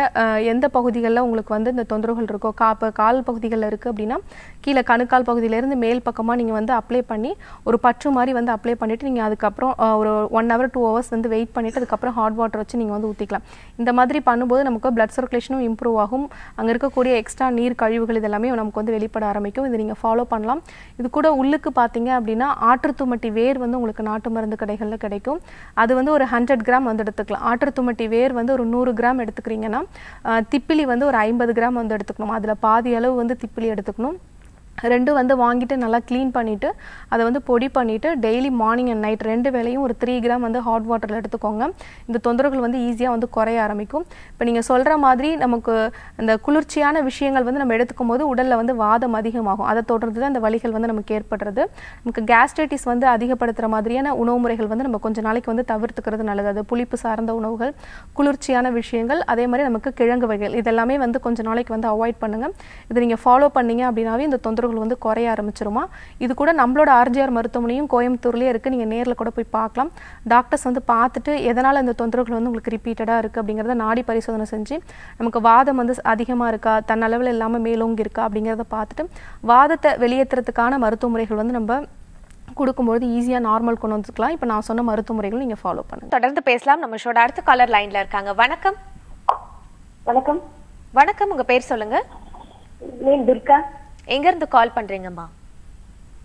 எந்த பகுதிகளில் உங்களுக்கு வந்து இந்த தொந்தரவுகள் இருக்கோ கா இப்போ கால் பகுதிகளில் இருக்குது அப்படின்னா கீழே கணுக்கால் பகுதியிலேருந்து மேல் பக்கமாக நீங்கள் வந்து அப்ளை பண்ணி ஒரு பற்று மாதிரி வந்து அப்ளை பண்ணிவிட்டு நீங்கள் அதுக்கப்புறம் ஒரு ஒன் ஹவர் டூ ஹவர்ஸ் வந்து வெயிட் பண்ணிவிட்டு அதுக்கப்புறம் ஹாட் வாட்டர் வச்சு நீங்கள் வந்து ஊற்றிக்கலாம் இந்த மாதிரி பண்ணும்போது நமக்கு பிளட் சர்க்குலேஷனும் இம்ப்ரூவ் ஆகும் அங்கே இருக்கக்கூடிய எக்ஸ்ட்ரா நீர் கழிவுகள் இதெல்லாமே நமக்கு வந்து வெளிப்பட ஆரம்பிக்கும் இது நீங்கள் ஃபாலோ ஃபாலோ பண்ணலாம் இது கூட உள்ளுக்கு பார்த்தீங்க அப்படின்னா ஆற்றுத்துமட்டி வேர் வந்து உங்களுக்கு நாட்டு மருந்து கடைகளில் கிடைக்கும் அது வந்து ஒரு ஹண்ட்ரட் கிராம் வந்து எடுத்துக்கலாம் ஆற்றுத்துமட்டி வேர் வந்து ஒரு நூறு கிராம் எடுத்துக்கிறீங்கன்னா திப்பிலி வந்து ஒரு ஐம்பது கிராம் வந்து எடுத்துக்கணும் அதில் பாதி அளவு வந்து திப்பிலி எடுத்துக்கணும் ரெண்டும் வந்து வாங்கிட்டு நல்லா க்ளீன் பண்ணிவிட்டு அதை வந்து பொடி பண்ணிவிட்டு டெய்லி மார்னிங் அண்ட் நைட் ரெண்டு வேலையும் ஒரு த்ரீ கிராம் வந்து ஹாட் வாட்டரில் எடுத்துக்கோங்க இந்த தொந்தரவுகள் வந்து ஈஸியாக வந்து குறைய ஆரம்பிக்கும் இப்போ நீங்கள் சொல்கிற மாதிரி நமக்கு இந்த குளிர்ச்சியான விஷயங்கள் வந்து நம்ம எடுத்துக்கும் போது உடலில் வந்து வாதம் அதிகமாகும் அதை தொடர்ந்து தான் அந்த வழிகள் வந்து நமக்கு ஏற்படுறது நமக்கு கேஸ்ட்ரைட்டிஸ் வந்து அதிகப்படுத்துகிற மாதிரியான உணவு முறைகள் வந்து நம்ம கொஞ்சம் நாளைக்கு வந்து தவிர்த்துக்கிறது நல்லது அது புளிப்பு சார்ந்த உணவுகள் குளிர்ச்சியான விஷயங்கள் அதே மாதிரி நமக்கு கிழங்கு வகைகள் இதெல்லாமே வந்து கொஞ்சம் நாளைக்கு வந்து அவாய்ட் பண்ணுங்கள் இதை நீங்கள் ஃபாலோ பண்ணீங்க அப்படின்னாவே இந்த தொந்தரவு தொந்தரவுகள் வந்து குறைய ஆரம்பிச்சிருமா இது கூட நம்மளோட ஆர்ஜிஆர் மருத்துவமனையும் கோயம்புத்தூர்லேயே இருக்குது நீங்கள் நேரில் கூட போய் பார்க்கலாம் டாக்டர்ஸ் வந்து பார்த்துட்டு எதனால் இந்த தொந்தரவுகள் வந்து உங்களுக்கு ரிப்பீட்டடாக இருக்குது அப்படிங்கிறத நாடி பரிசோதனை செஞ்சு நமக்கு வாதம் வந்து அதிகமாக இருக்கா தன்னளவில் இல்லாமல் மேலோங்கி இருக்கா அப்படிங்கிறத பார்த்துட்டு வாதத்தை வெளியேற்றுறதுக்கான மருத்துவ முறைகள் வந்து நம்ம கொடுக்கும்போது ஈஸியாக நார்மல் கொண்டு வந்துக்கலாம் இப்போ நான் சொன்ன மருத்துவ முறைகள் நீங்கள் ஃபாலோ பண்ணுங்கள் தொடர்ந்து பேசலாம் நம்ம ஷோட அடுத்த காலர் லைனில் இருக்காங்க வணக்கம் வணக்கம் வணக்கம் உங்கள் பேர் சொல்லுங்கள் நேம் துர்கா எங்க இருந்து கால் பண்றீங்கம்மா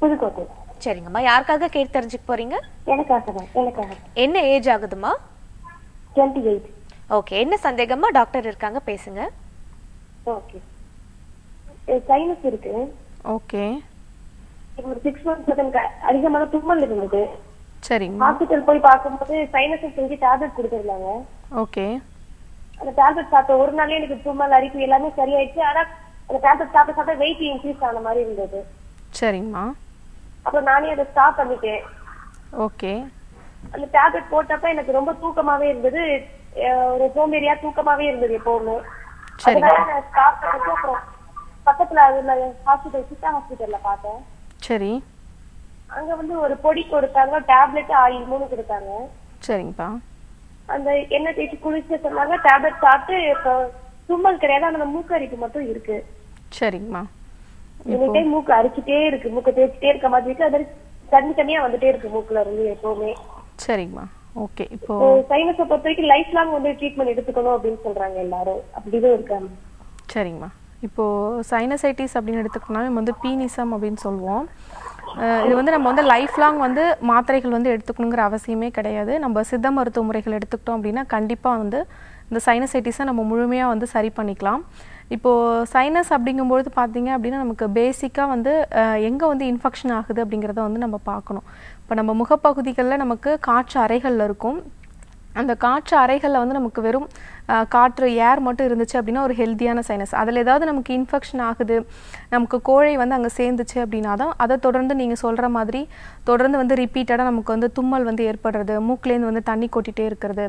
புதுக்கோட்டை சரிங்கம்மா யாருக்காக கேட்டு தெரிஞ்சுக்க போறீங்க எனக்காக என்ன ஏஜ் ஆகுதுமா டுவெண்ட்டி எயிட் ஓகே என்ன சந்தேகமா டாக்டர் இருக்காங்க பேசுங்க ஓகே சைனஸ் இருக்கு ஓகே ஒரு சிக்ஸ் மந்த்ஸ் அதிகமான தும்மல் இருந்தது சரிங்க ஹாஸ்பிட்டல் போய் பார்க்கும்போது சைனஸ் செஞ்சு டேப்லெட் கொடுத்துருந்தாங்க ஓகே அந்த டேப்லெட் சாப்பிட்ட ஒரு நாளே எனக்கு தும்மல் அரிப்பு எல்லாமே சரியாயிடுச்சு ஆனா அந்த டேப்லெட் சாப்பிட சாப்பிட வெயிட் இன்க்ரீஸ் ஆன மாதிரி இருந்தது சரிங்கம்மா அப்புறம் நானே அதை ஸ்டாப் பண்ணிட்டேன் ஓகே அந்த டேப்லெட் போட்டப்ப எனக்கு ரொம்ப தூக்கமாவே இருந்தது ஒரு சோம்பேறியா தூக்கமாவே இருந்தது எப்பவுமே நான் ஸ்டாப் பண்ணிட்டு பக்கத்துல அதுல ஹாஸ்பிட்டல் சித்தா ஹாஸ்பிட்டல்ல பார்த்தேன் சரி அங்க வந்து ஒரு பொடி கொடுத்தாங்க டேப்லெட் ஆயில் மூணு கொடுத்தாங்க சரிங்கப்பா அந்த எண்ணெய் தேய்ச்சி குளிச்சு சொன்னாங்க டேப்லெட் சாப்பிட்டு இப்போ தும்மல் கிடையாது ஆனா மூக்கு அரிப்பு மட்டும் இருக்கு சரிங்கம்மா இன்னைக்கே மூக்கு அரிச்சுட்டே இருக்கு மூக்கு தேய்ச்சிட்டே இருக்க மாதிரி இருக்கு அது தண்ணி தண்ணியா வந்துட்டே இருக்கு மூக்குல இருந்து எப்பவுமே சரிங்கம்மா ஓகே இப்போ சைனஸ் பொறுத்த வரைக்கும் லைஃப் லாங் வந்து ட்ரீட்மெண்ட் எடுத்துக்கணும் அப்படின்னு சொல்றாங்க எல்லாரும் அப்படிதான் இருக்காங்க சரிங்கம்மா இப்போ சைனசைட்டிஸ் அப்படின்னு எடுத்துக்கோனாலும் வந்து பீனிசம் அப்படின்னு சொல்லுவோம் இது வந்து நம்ம வந்து லைஃப் லாங் வந்து மாத்திரைகள் வந்து எடுத்துக்கணுங்கிற அவசியமே கிடையாது நம்ம சித்த மருத்துவ முறைகள் எடுத்துக்கிட்டோம் அப்படின்னா கண்டிப்பாக வந்து இந்த சைனசைட்டிஸை நம்ம முழுமையாக வந்து சரி பண்ணிக்கலாம் இப்போது சைனஸ் அப்படிங்கும்பொழுது பார்த்தீங்க அப்படின்னா நமக்கு பேசிக்காக வந்து எங்கே வந்து இன்ஃபெக்ஷன் ஆகுது அப்படிங்கிறத வந்து நம்ம பார்க்கணும் இப்போ நம்ம முகப்பகுதிகளில் நமக்கு காற்று அறைகளில் இருக்கும் அந்த காற்று அறைகளில் வந்து நமக்கு வெறும் காற்று ஏர் மட்டும் இருந்துச்சு அப்படின்னா ஒரு ஹெல்த்தியான சைனஸ் அதில் ஏதாவது நமக்கு இன்ஃபெக்ஷன் ஆகுது நமக்கு கோழை வந்து அங்கே சேர்ந்துச்சு அப்படின்னா தான் அதை தொடர்ந்து நீங்கள் சொல்கிற மாதிரி தொடர்ந்து வந்து ரிப்பீட்டடாக நமக்கு வந்து தும்மல் வந்து ஏற்படுறது மூக்குலேருந்து வந்து தண்ணி கொட்டிகிட்டே இருக்கிறது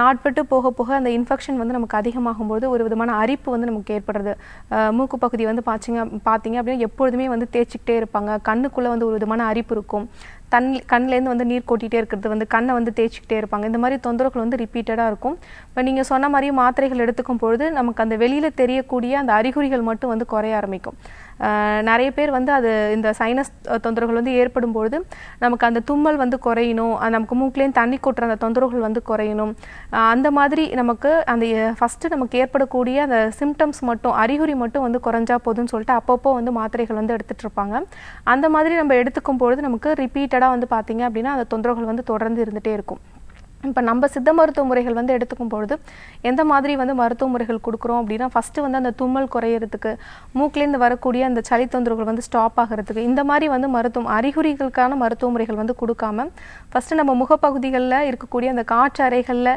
நாட்பட்டு போக போக அந்த இன்ஃபெக்ஷன் வந்து நமக்கு அதிகமாகும்போது ஒரு விதமான அரிப்பு வந்து நமக்கு ஏற்படுறது மூக்கு பகுதி வந்து பார்த்திங்க பார்த்தீங்க அப்படின்னா எப்பொழுதுமே வந்து தேய்ச்சிக்கிட்டே இருப்பாங்க கண்ணுக்குள்ளே வந்து ஒரு விதமான அரிப்பு இருக்கும் தன் கண்லேருந்து வந்து நீர் கொட்டிகிட்டே இருக்கிறது வந்து கண்ணை வந்து தேய்ச்சிக்கிட்டே இருப்பாங்க இந்த மாதிரி தொந்தரவுகள் வந்து ரிப்பீட்டடாக இருக்கும் இப்போ நீங்கள் சொன்ன மாதிரி மாத்திரைகள் எடுத்துக்கும் பொழுது நமக்கு அந்த வெளியில் தெரியக்கூடிய அந்த அறிகுறிகள் மட்டும் வந்து குறைய ஆரம்பிக்கும் நிறைய பேர் வந்து அது இந்த சைனஸ் தொந்தரவுகள் வந்து ஏற்படும் பொழுது நமக்கு அந்த தும்மல் வந்து குறையணும் நமக்கு மூக்கிலேயும் தண்ணி கொட்டுற அந்த தொந்தரவுகள் வந்து குறையணும் அந்த மாதிரி நமக்கு அந்த ஃபஸ்ட்டு நமக்கு ஏற்படக்கூடிய அந்த சிம்டம்ஸ் மட்டும் அறிகுறி மட்டும் வந்து குறைஞ்சா போதும்னு சொல்லிட்டு அப்பப்போ வந்து மாத்திரைகள் வந்து எடுத்துகிட்டு இருப்பாங்க அந்த மாதிரி நம்ம எடுத்துக்கும் பொழுது நமக்கு ரிப்பீட்டடாக வந்து பார்த்திங்க அப்படின்னா அந்த தொந்தரவுகள் வந்து தொடர்ந்து இருந்துகிட்டே இருக்கும் இப்போ நம்ம சித்த மருத்துவ முறைகள் வந்து எடுத்துக்கும் பொழுது எந்த மாதிரி வந்து மருத்துவ முறைகள் கொடுக்குறோம் அப்படின்னா ஃபஸ்ட்டு வந்து அந்த தும்மல் குறையிறதுக்கு மூக்கிலேருந்து வரக்கூடிய அந்த சளி தொந்தரவுகள் வந்து ஸ்டாப் ஆகிறதுக்கு இந்த மாதிரி வந்து மருத்துவம் அறிகுறிகளுக்கான மருத்துவ முறைகள் வந்து கொடுக்காம ஃபஸ்ட்டு நம்ம முகப்பகுதிகளில் இருக்கக்கூடிய அந்த காற்றறைகளில்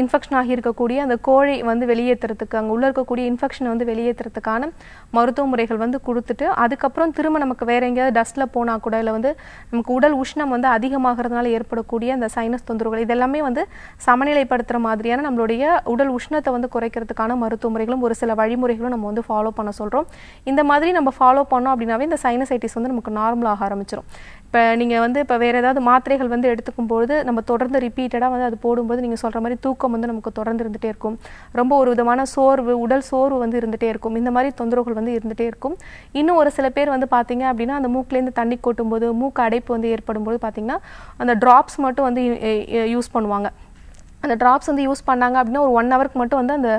இன்ஃபெக்ஷன் ஆகியிருக்கக்கூடிய அந்த கோழை வந்து வெளியேற்றுறதுக்கு அங்கே உள்ளே இருக்கக்கூடிய இன்ஃபெக்ஷனை வந்து வெளியேற்றுறதுக்கான மருத்துவ முறைகள் வந்து கொடுத்துட்டு அதுக்கப்புறம் திரும்ப நமக்கு வேறு எங்கேயாவது டஸ்ட்டில் போனால் கூட இல்லை வந்து நமக்கு உடல் உஷ்ணம் வந்து அதிகமாகிறதுனால ஏற்படக்கூடிய அந்த சைனஸ் தொந்தரவுகள் இதெல்லாமே வந்து சமநிலைப்படுத்துகிற மாதிரியான நம்மளுடைய உடல் உஷ்ணத்தை வந்து குறைக்கிறதுக்கான மருத்துவ முறைகளும் ஒரு சில வழிமுறைகளும் நம்ம வந்து ஃபாலோ பண்ண சொல்கிறோம் இந்த மாதிரி நம்ம ஃபாலோ பண்ணோம் அப்படின்னாவே இந்த சைனசைட்டிஸ் வந்து நமக்கு நார்மலாக ஆரம்பிச்சிடும் இப்போ நீங்கள் வந்து இப்போ வேறு ஏதாவது மாத்திரைகள் வந்து எடுத்துக்கும் பொழுது நம்ம தொடர்ந்து ரிப்பீட்டடாக வந்து அது போடும்போது நீங்கள் சொல்கிற மாதிரி தூக்கம் வந்து நமக்கு தொடர்ந்து இருந்துகிட்டே இருக்கும் ரொம்ப ஒரு விதமான சோர்வு உடல் சோர்வு வந்து இருந்துகிட்டே இருக்கும் இந்த மாதிரி தொந்தரவுகள் வந்து இருந்துகிட்டே இருக்கும் இன்னும் ஒரு சில பேர் வந்து பார்த்தீங்க அப்படின்னா அந்த மூக்கிலேருந்து தண்ணி கொட்டும்போது மூக்கு அடைப்பு வந்து ஏற்படும் போது பார்த்திங்கன்னா அந்த ட்ராப்ஸ் மட்டும் வந்து யூஸ் பண்ணுவாங்க அந்த ட்ராப்ஸ் வந்து யூஸ் பண்ணாங்க அப்படின்னா ஒரு ஒன் ஹவருக்கு மட்டும் வந்து அந்த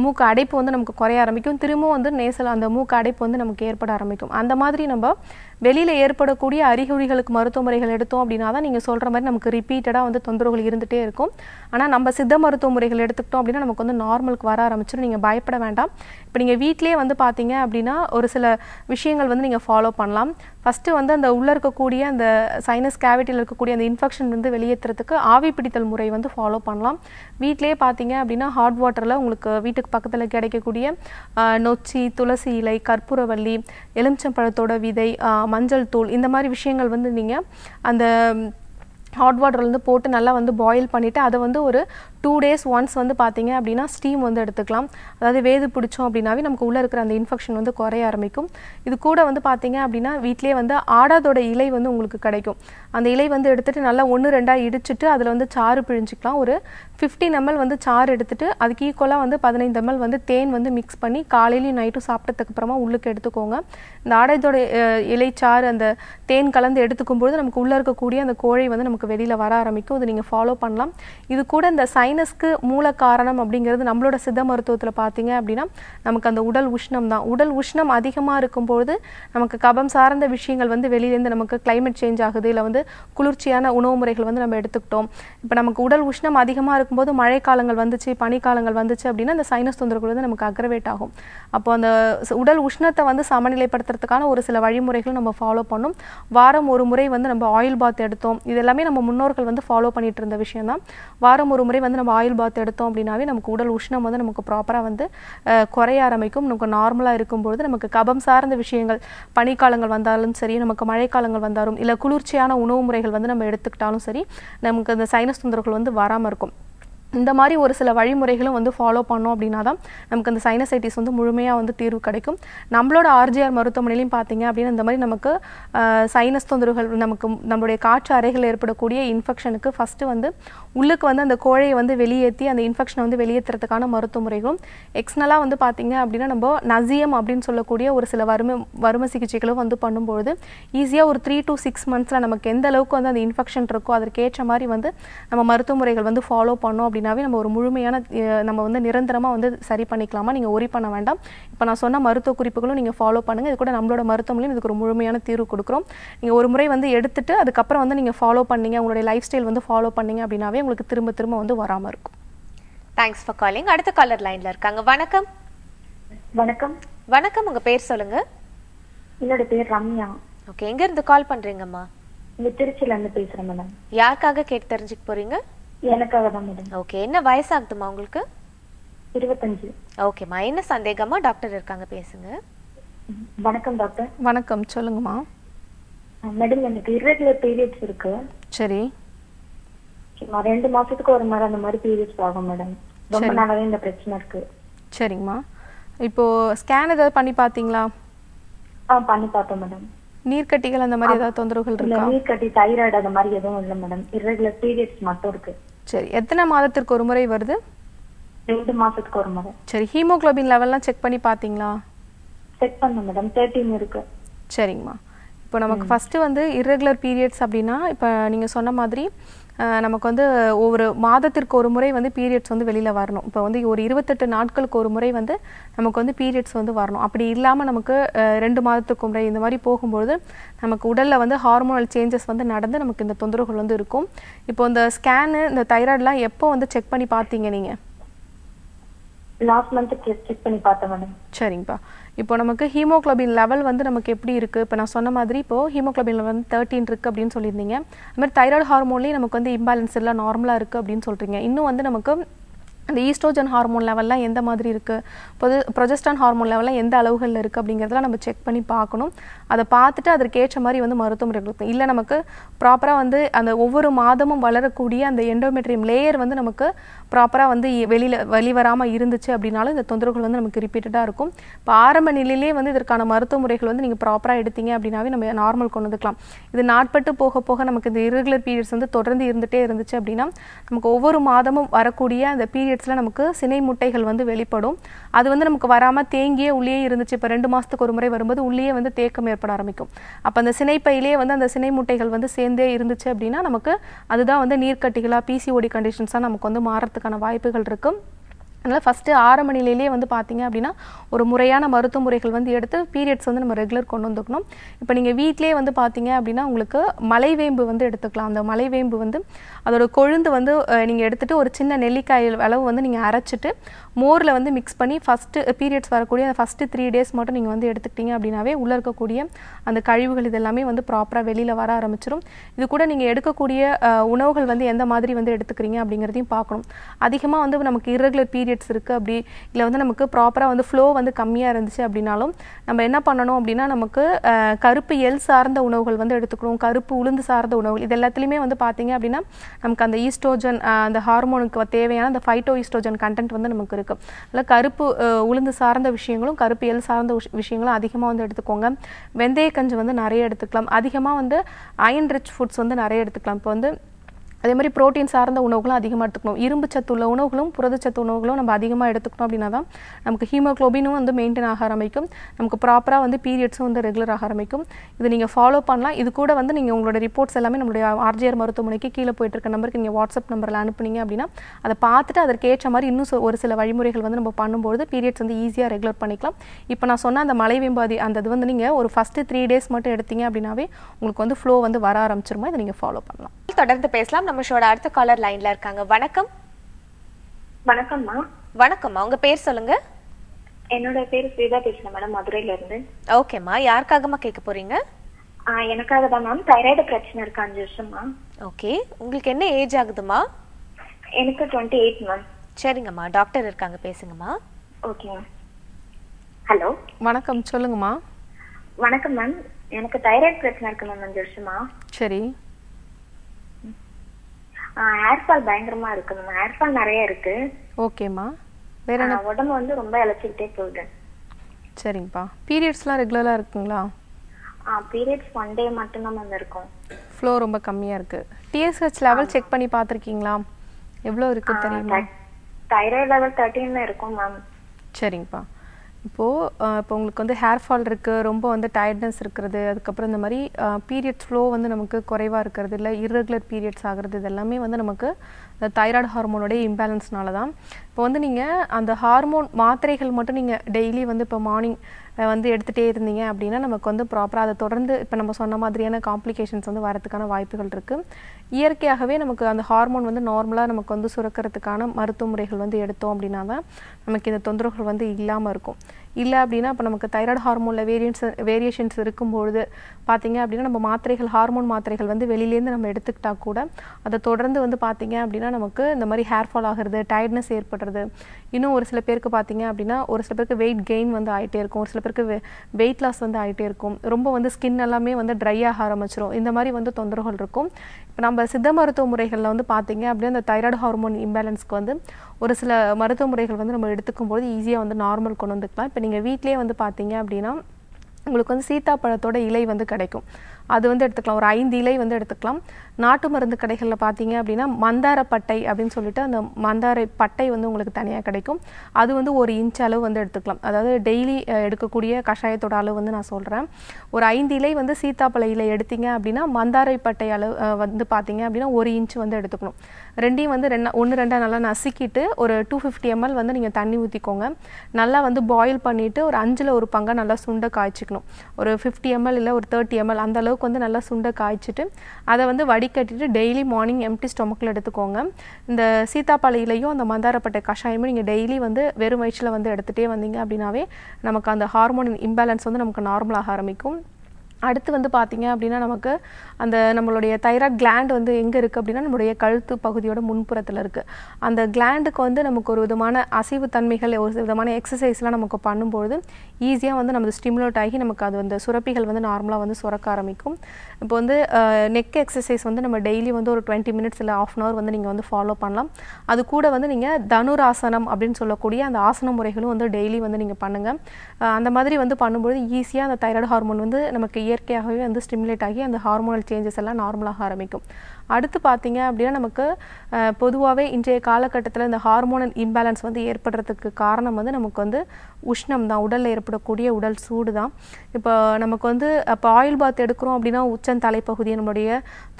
மூக்கு அடைப்பு வந்து நமக்கு குறைய ஆரம்பிக்கும் திரும்பவும் வந்து நேசல் அந்த மூக்கு அடைப்பு வந்து நமக்கு ஏற்பட ஆரம்பிக்கும் அந்த மாதிரி நம்ம வெளியில் ஏற்படக்கூடிய அறிகுறிகளுக்கு மருத்துவமுறைகள் எடுத்தோம் அப்படின்னா தான் நீங்கள் சொல்கிற மாதிரி நமக்கு ரிப்பீட்டடாக வந்து தொந்தரவுகள் இருந்துகிட்டே இருக்கும் ஆனால் நம்ம சித்த மருத்துவ முறைகள் எடுத்துக்கிட்டோம் அப்படின்னா நமக்கு வந்து நார்மலுக்கு வர ஆரம்பிச்சிடும் நீங்கள் பயப்பட வேண்டாம் இப்போ நீங்கள் வீட்டிலே வந்து பார்த்தீங்க அப்படின்னா ஒரு சில விஷயங்கள் வந்து நீங்கள் ஃபாலோ பண்ணலாம் ஃபஸ்ட்டு வந்து அந்த உள்ளே இருக்கக்கூடிய அந்த சைனஸ் கேவிட்டியில் இருக்கக்கூடிய அந்த இன்ஃபெக்ஷன் வந்து வெளியேற்றுறதுக்கு ஆவி பிடித்தல் முறை வந்து ஃபாலோ பண்ணலாம் வீட்டிலே பார்த்தீங்க அப்படின்னா ஹாட் வாட்டரில் உங்களுக்கு வீட்டுக்கு பக்கத்தில் கிடைக்கக்கூடிய நொச்சி துளசி இலை கற்பூரவல்லி எலுமிச்சம்பழத்தோட விதை மஞ்சள் தூள் இந்த மாதிரி விஷயங்கள் வந்து நீங்கள் அந்த ஹாட் வாட்டர்லேருந்து போட்டு நல்லா வந்து பாயில் பண்ணிவிட்டு அதை வந்து ஒரு டூ டேஸ் ஒன்ஸ் வந்து பார்த்திங்க அப்படின்னா ஸ்டீம் வந்து எடுத்துக்கலாம் அதாவது வேது பிடிச்சோம் அப்படின்னாவே நமக்கு உள்ளே இருக்கிற அந்த இன்ஃபெக்ஷன் வந்து குறைய ஆரம்பிக்கும் இது கூட வந்து பார்த்திங்க அப்படின்னா வீட்டிலே வந்து ஆடாதோட இலை வந்து உங்களுக்கு கிடைக்கும் அந்த இலை வந்து எடுத்துகிட்டு நல்லா ஒன்று ரெண்டாக இடிச்சிட்டு அதில் வந்து சாறு பிழிஞ்சிக்கலாம் ஒரு ஃபிஃப்டின் எம்எல் வந்து சாறு எடுத்துகிட்டு அதுக்கு ஈக்குவலாக வந்து பதினைந்து எம்எல் வந்து தேன் வந்து மிக்ஸ் பண்ணி காலையிலையும் நைட்டும் சாப்பிட்டதுக்கு அப்புறமா உள்ளுக்கு எடுத்துக்கோங்க இந்த ஆடாதோட சாறு அந்த தேன் கலந்து எடுத்துக்கும் பொழுது நமக்கு உள்ளே இருக்கக்கூடிய அந்த கோழை வந்து நமக்கு வெளியில் வர ஆரம்பிக்கும் அதை நீங்கள் ஃபாலோ பண்ணலாம் இது கூட இந்த சைன் சைனஸ்க்கு மூல காரணம் அப்படிங்கிறது நம்மளோட சித்த மருத்துவத்தில் பார்த்தீங்க அப்படின்னா நமக்கு அந்த உடல் உஷ்ணம் தான் உடல் உஷ்ணம் அதிகமாக இருக்கும்போது நமக்கு கபம் சார்ந்த விஷயங்கள் வந்து வெளியிலேருந்து நமக்கு கிளைமேட் சேஞ்ச் ஆகுது இல்லை வந்து குளிர்ச்சியான உணவு முறைகள் வந்து நம்ம எடுத்துக்கிட்டோம் இப்போ நமக்கு உடல் உஷ்ணம் அதிகமாக இருக்கும்போது மழைக்காலங்கள் வந்துச்சு பனிக்காலங்கள் வந்துச்சு அப்படின்னா அந்த சைனஸ் தொந்தரவு வந்து நமக்கு அக்ரவேட் ஆகும் அப்போ அந்த உடல் உஷ்ணத்தை வந்து சமநிலைப்படுத்துறதுக்கான ஒரு சில வழிமுறைகளும் நம்ம ஃபாலோ பண்ணோம் வாரம் ஒரு முறை வந்து நம்ம ஆயில் பாத் எடுத்தோம் இது எல்லாமே நம்ம முன்னோர்கள் வந்து ஃபாலோ பண்ணிட்டு இருந்த விஷயம் தான் வாரம் ஒரு முறை வந்து நம்ம ஆயில் பாத் எடுத்தோம் அப்படின்னாவே நமக்கு உடல் உஷ்ணம் வந்து நமக்கு ப்ராப்பராக வந்து குறைய ஆரம்பிக்கும் நமக்கு நார்மலாக இருக்கும்பொழுது நமக்கு கபம் சார்ந்த விஷயங்கள் பனிக்காலங்கள் வந்தாலும் சரி நமக்கு மழைக்காலங்கள் வந்தாலும் இல்லை குளிர்ச்சியான உணவு முறைகள் வந்து நம்ம எடுத்துக்கிட்டாலும் சரி நமக்கு அந்த சைனஸ் தொந்தரவுகள் வந்து வராமல் இருக்கும் இந்த மாதிரி ஒரு சில வழிமுறைகளும் வந்து ஃபாலோ பண்ணோம் அப்படின்னா தான் நமக்கு அந்த சைனசைட்டிஸ் வந்து முழுமையாக வந்து தீர்வு கிடைக்கும் நம்மளோட ஆர்ஜிஆர் மருத்துவமனையிலையும் பார்த்தீங்க அப்படின்னா இந்த மாதிரி நமக்கு சைனஸ் தொந்தரவுகள் நமக்கு நம்மளுடைய காற்று அறைகள் ஏற்படக்கூடிய இன்ஃபெக்ஷனுக்கு ஃபஸ்ட்டு வந்து உள்ளுக்கு வந்து அந்த கோழையை வந்து வெளியேற்றி அந்த இன்ஃபெக்ஷனை வந்து வெளியேற்றுறதுக்கான மருத்துவ முறைகளும் எக்ஸ்னலாக வந்து பார்த்திங்க அப்படின்னா நம்ம நசியம் அப்படின்னு சொல்லக்கூடிய ஒரு சில வறுமை வறுமை சிகிச்சைகளும் வந்து பண்ணும்பொழுது ஈஸியாக ஒரு த்ரீ டு சிக்ஸ் மந்த்ஸில் நமக்கு எந்த அளவுக்கு வந்து அந்த இன்ஃபெக்ஷன் இருக்கோ அதற்கேற்ற மாதிரி வந்து நம்ம மருத்துவ முறைகள் வந்து ஃபாலோ பண்ணோம் அப்படின்னாவே நம்ம ஒரு முழுமையான நம்ம வந்து நிரந்தரமாக வந்து சரி பண்ணிக்கலாமா நீங்கள் ஒரி பண்ண வேண்டாம் இப்போ நான் சொன்ன மருத்துவ குறிப்புகளும் நீங்கள் ஃபாலோ பண்ணுங்கள் இது கூட நம்மளோட மருத்துவமனையும் இதுக்கு ஒரு முழுமையான தீர்வு கொடுக்குறோம் நீங்கள் ஒரு முறை வந்து எடுத்துகிட்டு அதுக்கப்புறம் வந்து நீங்கள் ஃபாலோ பண்ணீங்க உங்களுடைய லைஃப் ஸ்டைல் வந்து ஃபாலோ பண்ணீங்க அப்படின்னாவே எல்லாமே உங்களுக்கு திரும்ப திரும்ப வந்து வராமல் இருக்கும் தேங்க்ஸ் ஃபார் காலிங் அடுத்த காலர் லைனில் இருக்காங்க வணக்கம் வணக்கம் வணக்கம் உங்கள் பேர் சொல்லுங்க என்னோட பேர் ரம்யா ஓகே இருந்து கால் பண்ணுறீங்கம்மா இங்கே திருச்சியிலேருந்து பேசுகிறேன் மேடம் யாருக்காக கேட்டு தெரிஞ்சுக்க போகிறீங்க எனக்காக தான் மேடம் ஓகே என்ன வயசாகுதுமா உங்களுக்கு இருபத்தஞ்சு ஓகேம்மா என்ன சந்தேகமா டாக்டர் இருக்காங்க பேசுங்க வணக்கம் டாக்டர் வணக்கம் சொல்லுங்கம்மா மேடம் எனக்கு இரகுலர் பீரியட்ஸ் இருக்கு சரி ரெண்டு மாசத்துக்கு ஒரு முறை அந்த மாதிரி பீரியட்ஸ் ஆகும் மேடம் ரொம்ப நாளாவே இந்த பிரச்சனை இருக்கு சரிங்கம்மா இப்போ ஸ்கேன் ஏதாவது பண்ணி பாத்தீங்களா ஆ பண்ணி பார்த்தோம் மேடம் நீர்க்கட்டிகள் அந்த மாதிரி ஏதாவது தொந்தரவுகள் இருக்கா நீர்க்கட்டி தைராய்டு அந்த மாதிரி எதுவும் இல்ல மேடம் இரகுலர் பீரியட்ஸ் மட்டும் இருக்கு சரி எத்தனை மாதத்திற்கு ஒரு முறை வருது ரெண்டு மாசத்துக்கு ஒரு முறை சரி ஹீமோகுளோபின் லெவல்லாம் செக் பண்ணி பாத்தீங்களா செக் பண்ணோம் மேடம் தேர்ட்டின் இருக்கு சரிங்கம்மா இப்போ நமக்கு ஃபஸ்ட்டு வந்து இர்ரெகுலர் பீரியட்ஸ் அப்படின்னா இப்போ நீங்க சொன்ன மாதிரி நமக்கு வந்து ஒவ்வொரு மாதத்திற்கு ஒரு முறை வந்து பீரியட்ஸ் வந்து வெளியில் வரணும் இப்போ வந்து ஒரு இருபத்தெட்டு நாட்களுக்கு ஒரு முறை வந்து நமக்கு வந்து பீரியட்ஸ் வந்து வரணும் அப்படி இல்லாமல் நமக்கு ரெண்டு மாதத்துக்கு முறை இந்த மாதிரி போகும்பொழுது நமக்கு உடலில் வந்து ஹார்மோனல் சேஞ்சஸ் வந்து நடந்து நமக்கு இந்த தொந்தரவுகள் வந்து இருக்கும் இப்போ இந்த ஸ்கேனு இந்த தைராய்டெலாம் எப்போ வந்து செக் பண்ணி பார்த்தீங்க நீங்கள் லாஸ்ட் மந்த் செக் பண்ணி பார்த்தேன் மேடம் சரிங்கப்பா இப்போ நமக்கு ஹீமோக்ளோபின் லெவல் வந்து நமக்கு எப்படி இருக்குது இப்போ நான் சொன்ன மாதிரி இப்போது ஹீமோக்ளோபின் வந்து தேர்ட்டின் இருக்குது அப்படின்னு சொல்லியிருந்தீங்க அதுமாதிரி தைராய்டு ஹார்மோன்லேயும் நமக்கு வந்து இம்பேலன்ஸ் இல்லை நார்மலாக இருக்குது அப்படின்னு சொல்கிறீங்க இன்னும் வந்து நமக்கு அந்த ஈஸ்ட்ரோஜன் ஹார்மோன் லெவல்லாம் எந்த மாதிரி இருக்குது பொது ஹார்மோன் லெவல்லாம் எந்த அளவுகளில் இருக்குது அப்படிங்கிறதெல்லாம் நம்ம செக் பண்ணி பார்க்கணும் அதை பார்த்துட்டு அதற்கேற்ற மாதிரி வந்து மருத்துவமுறை இருக்கும் இல்லை நமக்கு ப்ராப்பராக வந்து அந்த ஒவ்வொரு மாதமும் வளரக்கூடிய அந்த எண்டோமெட்ரியம் லேயர் வந்து நமக்கு ப்ராப்பராக வந்து வெளியில் வெளிவராமல் இருந்துச்சு அப்படின்னாலும் இந்த தொந்தரவுகள் வந்து நமக்கு ரிப்பீட்டடாக இருக்கும் இப்போ ஆரம்ப நிலையிலே வந்து இதற்கான மருத்துவ முறைகள் வந்து நீங்கள் ப்ராப்பராக எடுத்தீங்க அப்படின்னாவே நம்ம நார்மல் கொண்டு வந்துக்கலாம் இது நாட்பட்டு போக போக நமக்கு இந்த இரெகுலர் பீரியட்ஸ் வந்து தொடர்ந்து இருந்துகிட்டே இருந்துச்சு அப்படின்னா நமக்கு ஒவ்வொரு மாதமும் வரக்கூடிய அந்த பீரியட்ஸில் நமக்கு சினை முட்டைகள் வந்து வெளிப்படும் அது வந்து நமக்கு வராமல் தேங்கியே உள்ளே இருந்துச்சு இப்போ ரெண்டு மாதத்துக்கு ஒரு முறை வரும்போது உள்ளே வந்து தேக்கம் ஏற்பட ஆரம்பிக்கும் அப்போ அந்த சினைப்பையிலே வந்து அந்த சினை முட்டைகள் வந்து சேர்ந்தே இருந்துச்சு அப்படின்னா நமக்கு அதுதான் வந்து நீர்க்கட்டிகளாக பிசிஓடி கண்டிஷன்ஸாக நமக்கு வந்து மாறத்துக்கு ஏற்படுறதுக்கான வாய்ப்புகள் இருக்கும் அதனால் ஃபஸ்ட்டு ஆரம்ப நிலையிலேயே வந்து பார்த்திங்க அப்படின்னா ஒரு முறையான மருத்துவ முறைகள் வந்து எடுத்து பீரியட்ஸ் வந்து நம்ம ரெகுலர் கொண்டு வந்துக்கணும் இப்போ நீங்கள் வீட்டிலே வந்து பார்த்தீங்க அப்படின்னா உங்களுக்கு மலைவேம்பு வந்து எடுத்துக்கலாம் அந்த மலைவேம்பு வந்து அதோட கொழுந்து வந்து நீங்கள் எடுத்துகிட்டு ஒரு சின்ன நெல்லிக்காய் அளவு வந்து நீங்கள் அரைச்சிட்டு மோரில் வந்து மிக்ஸ் பண்ணி ஃபஸ்ட்டு பீரியட்ஸ் வரக்கூடிய அந்த ஃபஸ்ட்டு த்ரீ டேஸ் மட்டும் நீங்கள் வந்து எடுத்துக்கிட்டீங்க அப்படின்னாவே உள்ளே இருக்கக்கூடிய அந்த கழிவுகள் இதெல்லாமே வந்து ப்ராப்பராக வெளியில் வர ஆரம்பிச்சிடும் இது கூட நீங்கள் எடுக்கக்கூடிய உணவுகள் வந்து எந்த மாதிரி வந்து எடுத்துக்கிறீங்க அப்படிங்கிறதையும் பார்க்கணும் அதிகமாக வந்து நமக்கு இரகுலர் பீரியட்ஸ் இருக்குது அப்படி இல்லை வந்து நமக்கு ப்ராப்பராக வந்து ஃப்ளோ வந்து கம்மியாக இருந்துச்சு அப்படின்னாலும் நம்ம என்ன பண்ணணும் அப்படின்னா நமக்கு கருப்பு எல் சார்ந்த உணவுகள் வந்து எடுத்துக்கணும் கருப்பு உளுந்து சார்ந்த உணவுகள் இது எல்லாத்துலேயுமே வந்து பார்த்தீங்க அப்படின்னா நமக்கு அந்த ஈஸ்ட்ரோஜன் அந்த ஹார்மோனுக்கு தேவையான அந்த ஃபைட்டோ ஈஸ்ட்ரோஜன் கண்டென்ட் வந்து நமக்கு இருக்கும் அதில் கருப்பு உளுந்து சார்ந்த விஷயங்களும் கருப்பு எல் சார்ந்த விஷயங்களும் அதிகமாக வந்து எடுத்துக்கோங்க வெந்தய கஞ்சி வந்து நிறைய எடுத்துக்கலாம் அதிகமாக வந்து அயன் ரிச் ஃபுட்ஸ் வந்து நிறைய எடுத்துக்கலாம் இப்போ வந்து அதே மாதிரி ப்ரோட்டீன் சார்ந்த உணவுகளும் அதிகமாக எடுத்துக்கணும் இரும்பு சத்து உள்ள உணவுகளும் புரதச்சத்து உணவுகளும் நம்ம அதிகமாக எடுத்துக்கணும் அப்படின்னா தான் நமக்கு ஹீமோக்ளோபினும் வந்து மெயின்டைன் ஆக ஆரம்பிக்கும் நமக்கு ப்ராப்பராக வந்து பீரியட்ஸும் வந்து ரெகுலர் ஆக ஆரம்பிக்கும் இது நீங்கள் ஃபாலோ பண்ணலாம் இது கூட வந்து நீங்கள் உங்களோட ரிப்போர்ட்ஸ் எல்லாமே நம்மளுடைய ஆர்ஜிஆர் மருத்துவமனைக்கு கீழே போயிட்டு இருக்க நம்பருக்கு நீங்கள் வாட்ஸ்அப் நம்பரில் அனுப்புனீங்க அப்படின்னா அதை பார்த்துட்டு அதற்கேற்ற மாதிரி இன்னும் ஒரு சில வழிமுறைகள் வந்து நம்ம பண்ணும்போது பீரியட்ஸ் வந்து ஈஸியாக ரெகுலர் பண்ணிக்கலாம் இப்போ நான் சொன்ன அந்த மலை வெம்பாதி அந்த இது வந்து நீங்கள் ஒரு ஃபஸ்ட்டு த்ரீ டேஸ் மட்டும் எடுத்தீங்க அப்படின்னாவே உங்களுக்கு வந்து ஃப்ளோ வந்து வர ஆரம்பிச்சிருமா இதை நீங்கள் ஃபாலோ பண்ணலாம் தொடர்ந்து பேசலாம் நம்ம ஷோட அடுத்த காலர் லைன்ல இருக்காங்க வணக்கம் வணக்கம்மா வணக்கம்மா உங்க பேர் சொல்லுங்க என்னோட பேர் ஸ்ரீதா பேசுறேன் மேடம் மதுரையில இருந்து ஓகேம்மா யாருக்காகமா கேட்க போறீங்க எனக்காக தான் மேம் தைராய்டு பிரச்சனை இருக்கு அஞ்சு வருஷமா ஓகே உங்களுக்கு என்ன ஏஜ் ஆகுதுமா எனக்கு டுவெண்ட்டி எயிட் மேம் சரிங்கம்மா டாக்டர் இருக்காங்க பேசுங்கம்மா ஓகே ஹலோ வணக்கம் சொல்லுங்கம்மா வணக்கம் மேம் எனக்கு தைராய்டு பிரச்சனை இருக்கு மேம் அஞ்சு வருஷமா சரி ஹேர்ஃபால் பயங்கரமா இருக்கு மேம் ஹேர்ஃபால் நிறைய இருக்கு ஓகேம்மா வேற என்ன உடம்பு வந்து ரொம்ப இழைச்சிக்கிட்டே போகுது சரிங்கப்பா பீரியட்ஸ்லாம் ரெகுலரா இருக்குங்களா ஆ பீரியட்ஸ் ஒன் டே மட்டும் தான் மேம் இருக்கும் ஃப்ளோ ரொம்ப கம்மியா இருக்கு டிஎஸ்ஹெச் லெவல் செக் பண்ணி பார்த்துருக்கீங்களா எவ்வளோ இருக்கு தெரியுமா தைராய்டு லெவல் தேர்ட்டீன் இருக்கும் மேம் சரிங்கப்பா இப்போது இப்போ உங்களுக்கு வந்து ஹேர் ஃபால் இருக்குது ரொம்ப வந்து டயர்ட்னஸ் இருக்கிறது அதுக்கப்புறம் இந்த மாதிரி பீரியட்ஸ் ஃப்ளோ வந்து நமக்கு குறைவாக இருக்கிறது இல்லை இர்ரெகுலர் பீரியட்ஸ் ஆகிறது இதெல்லாமே வந்து நமக்கு இந்த தைராய்டு ஹார்மோனுடைய இம்பேலன்ஸ்னால தான் இப்போ வந்து நீங்கள் அந்த ஹார்மோன் மாத்திரைகள் மட்டும் நீங்கள் டெய்லி வந்து இப்போ மார்னிங் வந்து எடுத்துகிட்டே இருந்தீங்க அப்படின்னா நமக்கு வந்து ப்ராப்பராக அதை தொடர்ந்து இப்போ நம்ம சொன்ன மாதிரியான காம்ப்ளிகேஷன்ஸ் வந்து வரதுக்கான வாய்ப்புகள் இருக்குது இயற்கையாகவே நமக்கு அந்த ஹார்மோன் வந்து நார்மலாக நமக்கு வந்து சுரக்கிறதுக்கான மருத்துவ முறைகள் வந்து எடுத்தோம் அப்படின்னா தான் நமக்கு இந்த தொந்தரவுகள் வந்து இல்லாமல் இருக்கும் இல்லை அப்படின்னா இப்போ நமக்கு தைராய்டு ஹார்மோனில் வேரியன்ஸ் வேரியேஷன்ஸ் இருக்கும்பொழுது பார்த்தீங்க அப்படின்னா நம்ம மாத்திரைகள் ஹார்மோன் மாத்திரைகள் வந்து வெளியிலேருந்து நம்ம எடுத்துக்கிட்டால் கூட அதை தொடர்ந்து வந்து பார்த்தீங்க அப்படின்னா நமக்கு இந்த மாதிரி ஹேர் ஃபால் ஆகிறது டயர்ட்னஸ் ஏற்படுறது வருது இன்னும் ஒரு சில பேருக்கு பார்த்தீங்க அப்படின்னா ஒரு சில பேருக்கு வெயிட் கெயின் வந்து ஆகிட்டே இருக்கும் ஒரு சில பேருக்கு வெயிட் லாஸ் வந்து ஆகிட்டே இருக்கும் ரொம்ப வந்து ஸ்கின் எல்லாமே வந்து ட்ரை ஆக ஆரம்பிச்சிடும் இந்த மாதிரி வந்து தொந்தரவுகள் இருக்கும் இப்போ நம்ம சித்த மருத்துவ முறைகளில் வந்து பார்த்தீங்க அப்படின்னா அந்த தைராய்டு ஹார்மோன் இம்பேலன்ஸ்க்கு வந்து ஒரு சில மருத்துவ முறைகள் வந்து நம்ம எடுத்துக்கும் போது ஈஸியாக வந்து நார்மல் கொண்டு வந்துக்கலாம் இப்போ நீங்கள் வீட்லேயே வந்து பார்த்தீங்க அப்படின்னா உங்களுக்கு வந்து சீத்தாப்பழத்தோட இலை வந்து கிடைக்கும் அது வந்து எடுத்துக்கலாம் ஒரு ஐந்து இலை வந்து எடுத்துக்கலாம் நாட்டு மருந்து கடைகளில் பார்த்தீங்க அப்படின்னா மந்தார பட்டை அப்படின்னு சொல்லிட்டு அந்த மந்தாரை பட்டை வந்து உங்களுக்கு தனியாக கிடைக்கும் அது வந்து ஒரு இன்ச் அளவு வந்து எடுத்துக்கலாம் அதாவது டெய்லி எடுக்கக்கூடிய கஷாயத்தோட அளவு வந்து நான் சொல்கிறேன் ஒரு ஐந்து இலை வந்து சீத்தாப்பழ இலை எடுத்தீங்க அப்படின்னா மந்தாரை பட்டை அளவு வந்து பார்த்தீங்க அப்படின்னா ஒரு இன்ச் வந்து எடுத்துக்கணும் ரெண்டையும் வந்து ரெண்டா ஒன்று ரெண்டாக நல்லா நசுக்கிட்டு ஒரு டூ ஃபிஃப்டி எம்எல் வந்து நீங்கள் தண்ணி ஊற்றிக்கோங்க நல்லா வந்து பாயில் பண்ணிவிட்டு ஒரு அஞ்சில் ஒரு பங்காக நல்லா சுண்டை காய்ச்சிக்கணும் ஒரு ஃபிஃப்டி எம்எல் இல்லை ஒரு தேர்ட்டி எம்எல் அந்த அளவுக்கு வந்து நல்லா சுண்டை காய்ச்சிட்டு அதை வந்து வடி கட்டிட்டு டெய்லி மார்னிங் எம்டி ஸ்டொமக்கில் எடுத்துக்கோங்க இந்த சீத்தாப்பழ இலையும் அந்த மந்தாரப்பட்ட கஷாயமும் நீங்கள் டெய்லி வந்து வெறும் வயிற்றில் வந்து எடுத்துகிட்டே வந்தீங்க அப்படின்னாவே நமக்கு அந்த ஹார்மோன் இம்பேலன்ஸ் வந்து நமக்கு நார்மலாக ஆரம்பிக்கும் அடுத்து வந்து பார்த்திங்க அப்படின்னா நமக்கு அந்த நம்மளுடைய தைராய்ட் கிளாண்ட் வந்து எங்கே இருக்குது அப்படின்னா நம்மளுடைய கழுத்து பகுதியோட முன்புறத்தில் இருக்குது அந்த கிளாண்டுக்கு வந்து நமக்கு ஒரு விதமான அசைவு தன்மைகள் ஒரு விதமான எக்ஸசைஸ்லாம் நமக்கு பண்ணும்பொழுது ஈஸியாக வந்து நமது ஸ்டிமுலேட் ஆகி நமக்கு அது வந்து சுரப்பிகள் வந்து நார்மலாக வந்து சுரக்க ஆரம்பிக்கும் இப்போ வந்து நெக் எக்ஸசைஸ் வந்து நம்ம டெய்லி வந்து ஒரு டுவெண்ட்டி மினிட்ஸ் இல்லை ஆஃப் அன் அவர் வந்து நீங்கள் வந்து ஃபாலோ பண்ணலாம் அது கூட வந்து நீங்கள் தனுராசனம் அப்படின்னு சொல்லக்கூடிய அந்த ஆசன முறைகளும் வந்து டெய்லி வந்து நீங்கள் பண்ணுங்கள் அந்த மாதிரி வந்து பண்ணும்பொழுது ஈஸியாக அந்த தைராய்டு ஹார்மோன் வந்து நமக்கு இயற்கையாகவே வந்து ஸ்டிமுலேட் ஆகி அந்த ஹார்மோனல் சேஞ்சஸ் எல்லாம் நார்மலாக ஆரம்பிக்கும் அடுத்து பார்த்தீங்க அப்படின்னா நமக்கு பொதுவாகவே இன்றைய காலகட்டத்தில் இந்த ஹார்மோனல் இம்பேலன்ஸ் வந்து ஏற்படுறதுக்கு காரணம் வந்து நமக்கு வந்து உஷ்ணம் தான் உடலில் ஏற்படக்கூடிய உடல் சூடு தான் இப்போ நமக்கு வந்து இப்போ ஆயில் பாத் எடுக்கிறோம் அப்படின்னா உச்சன் தலைப்பகுதி நம்மளுடைய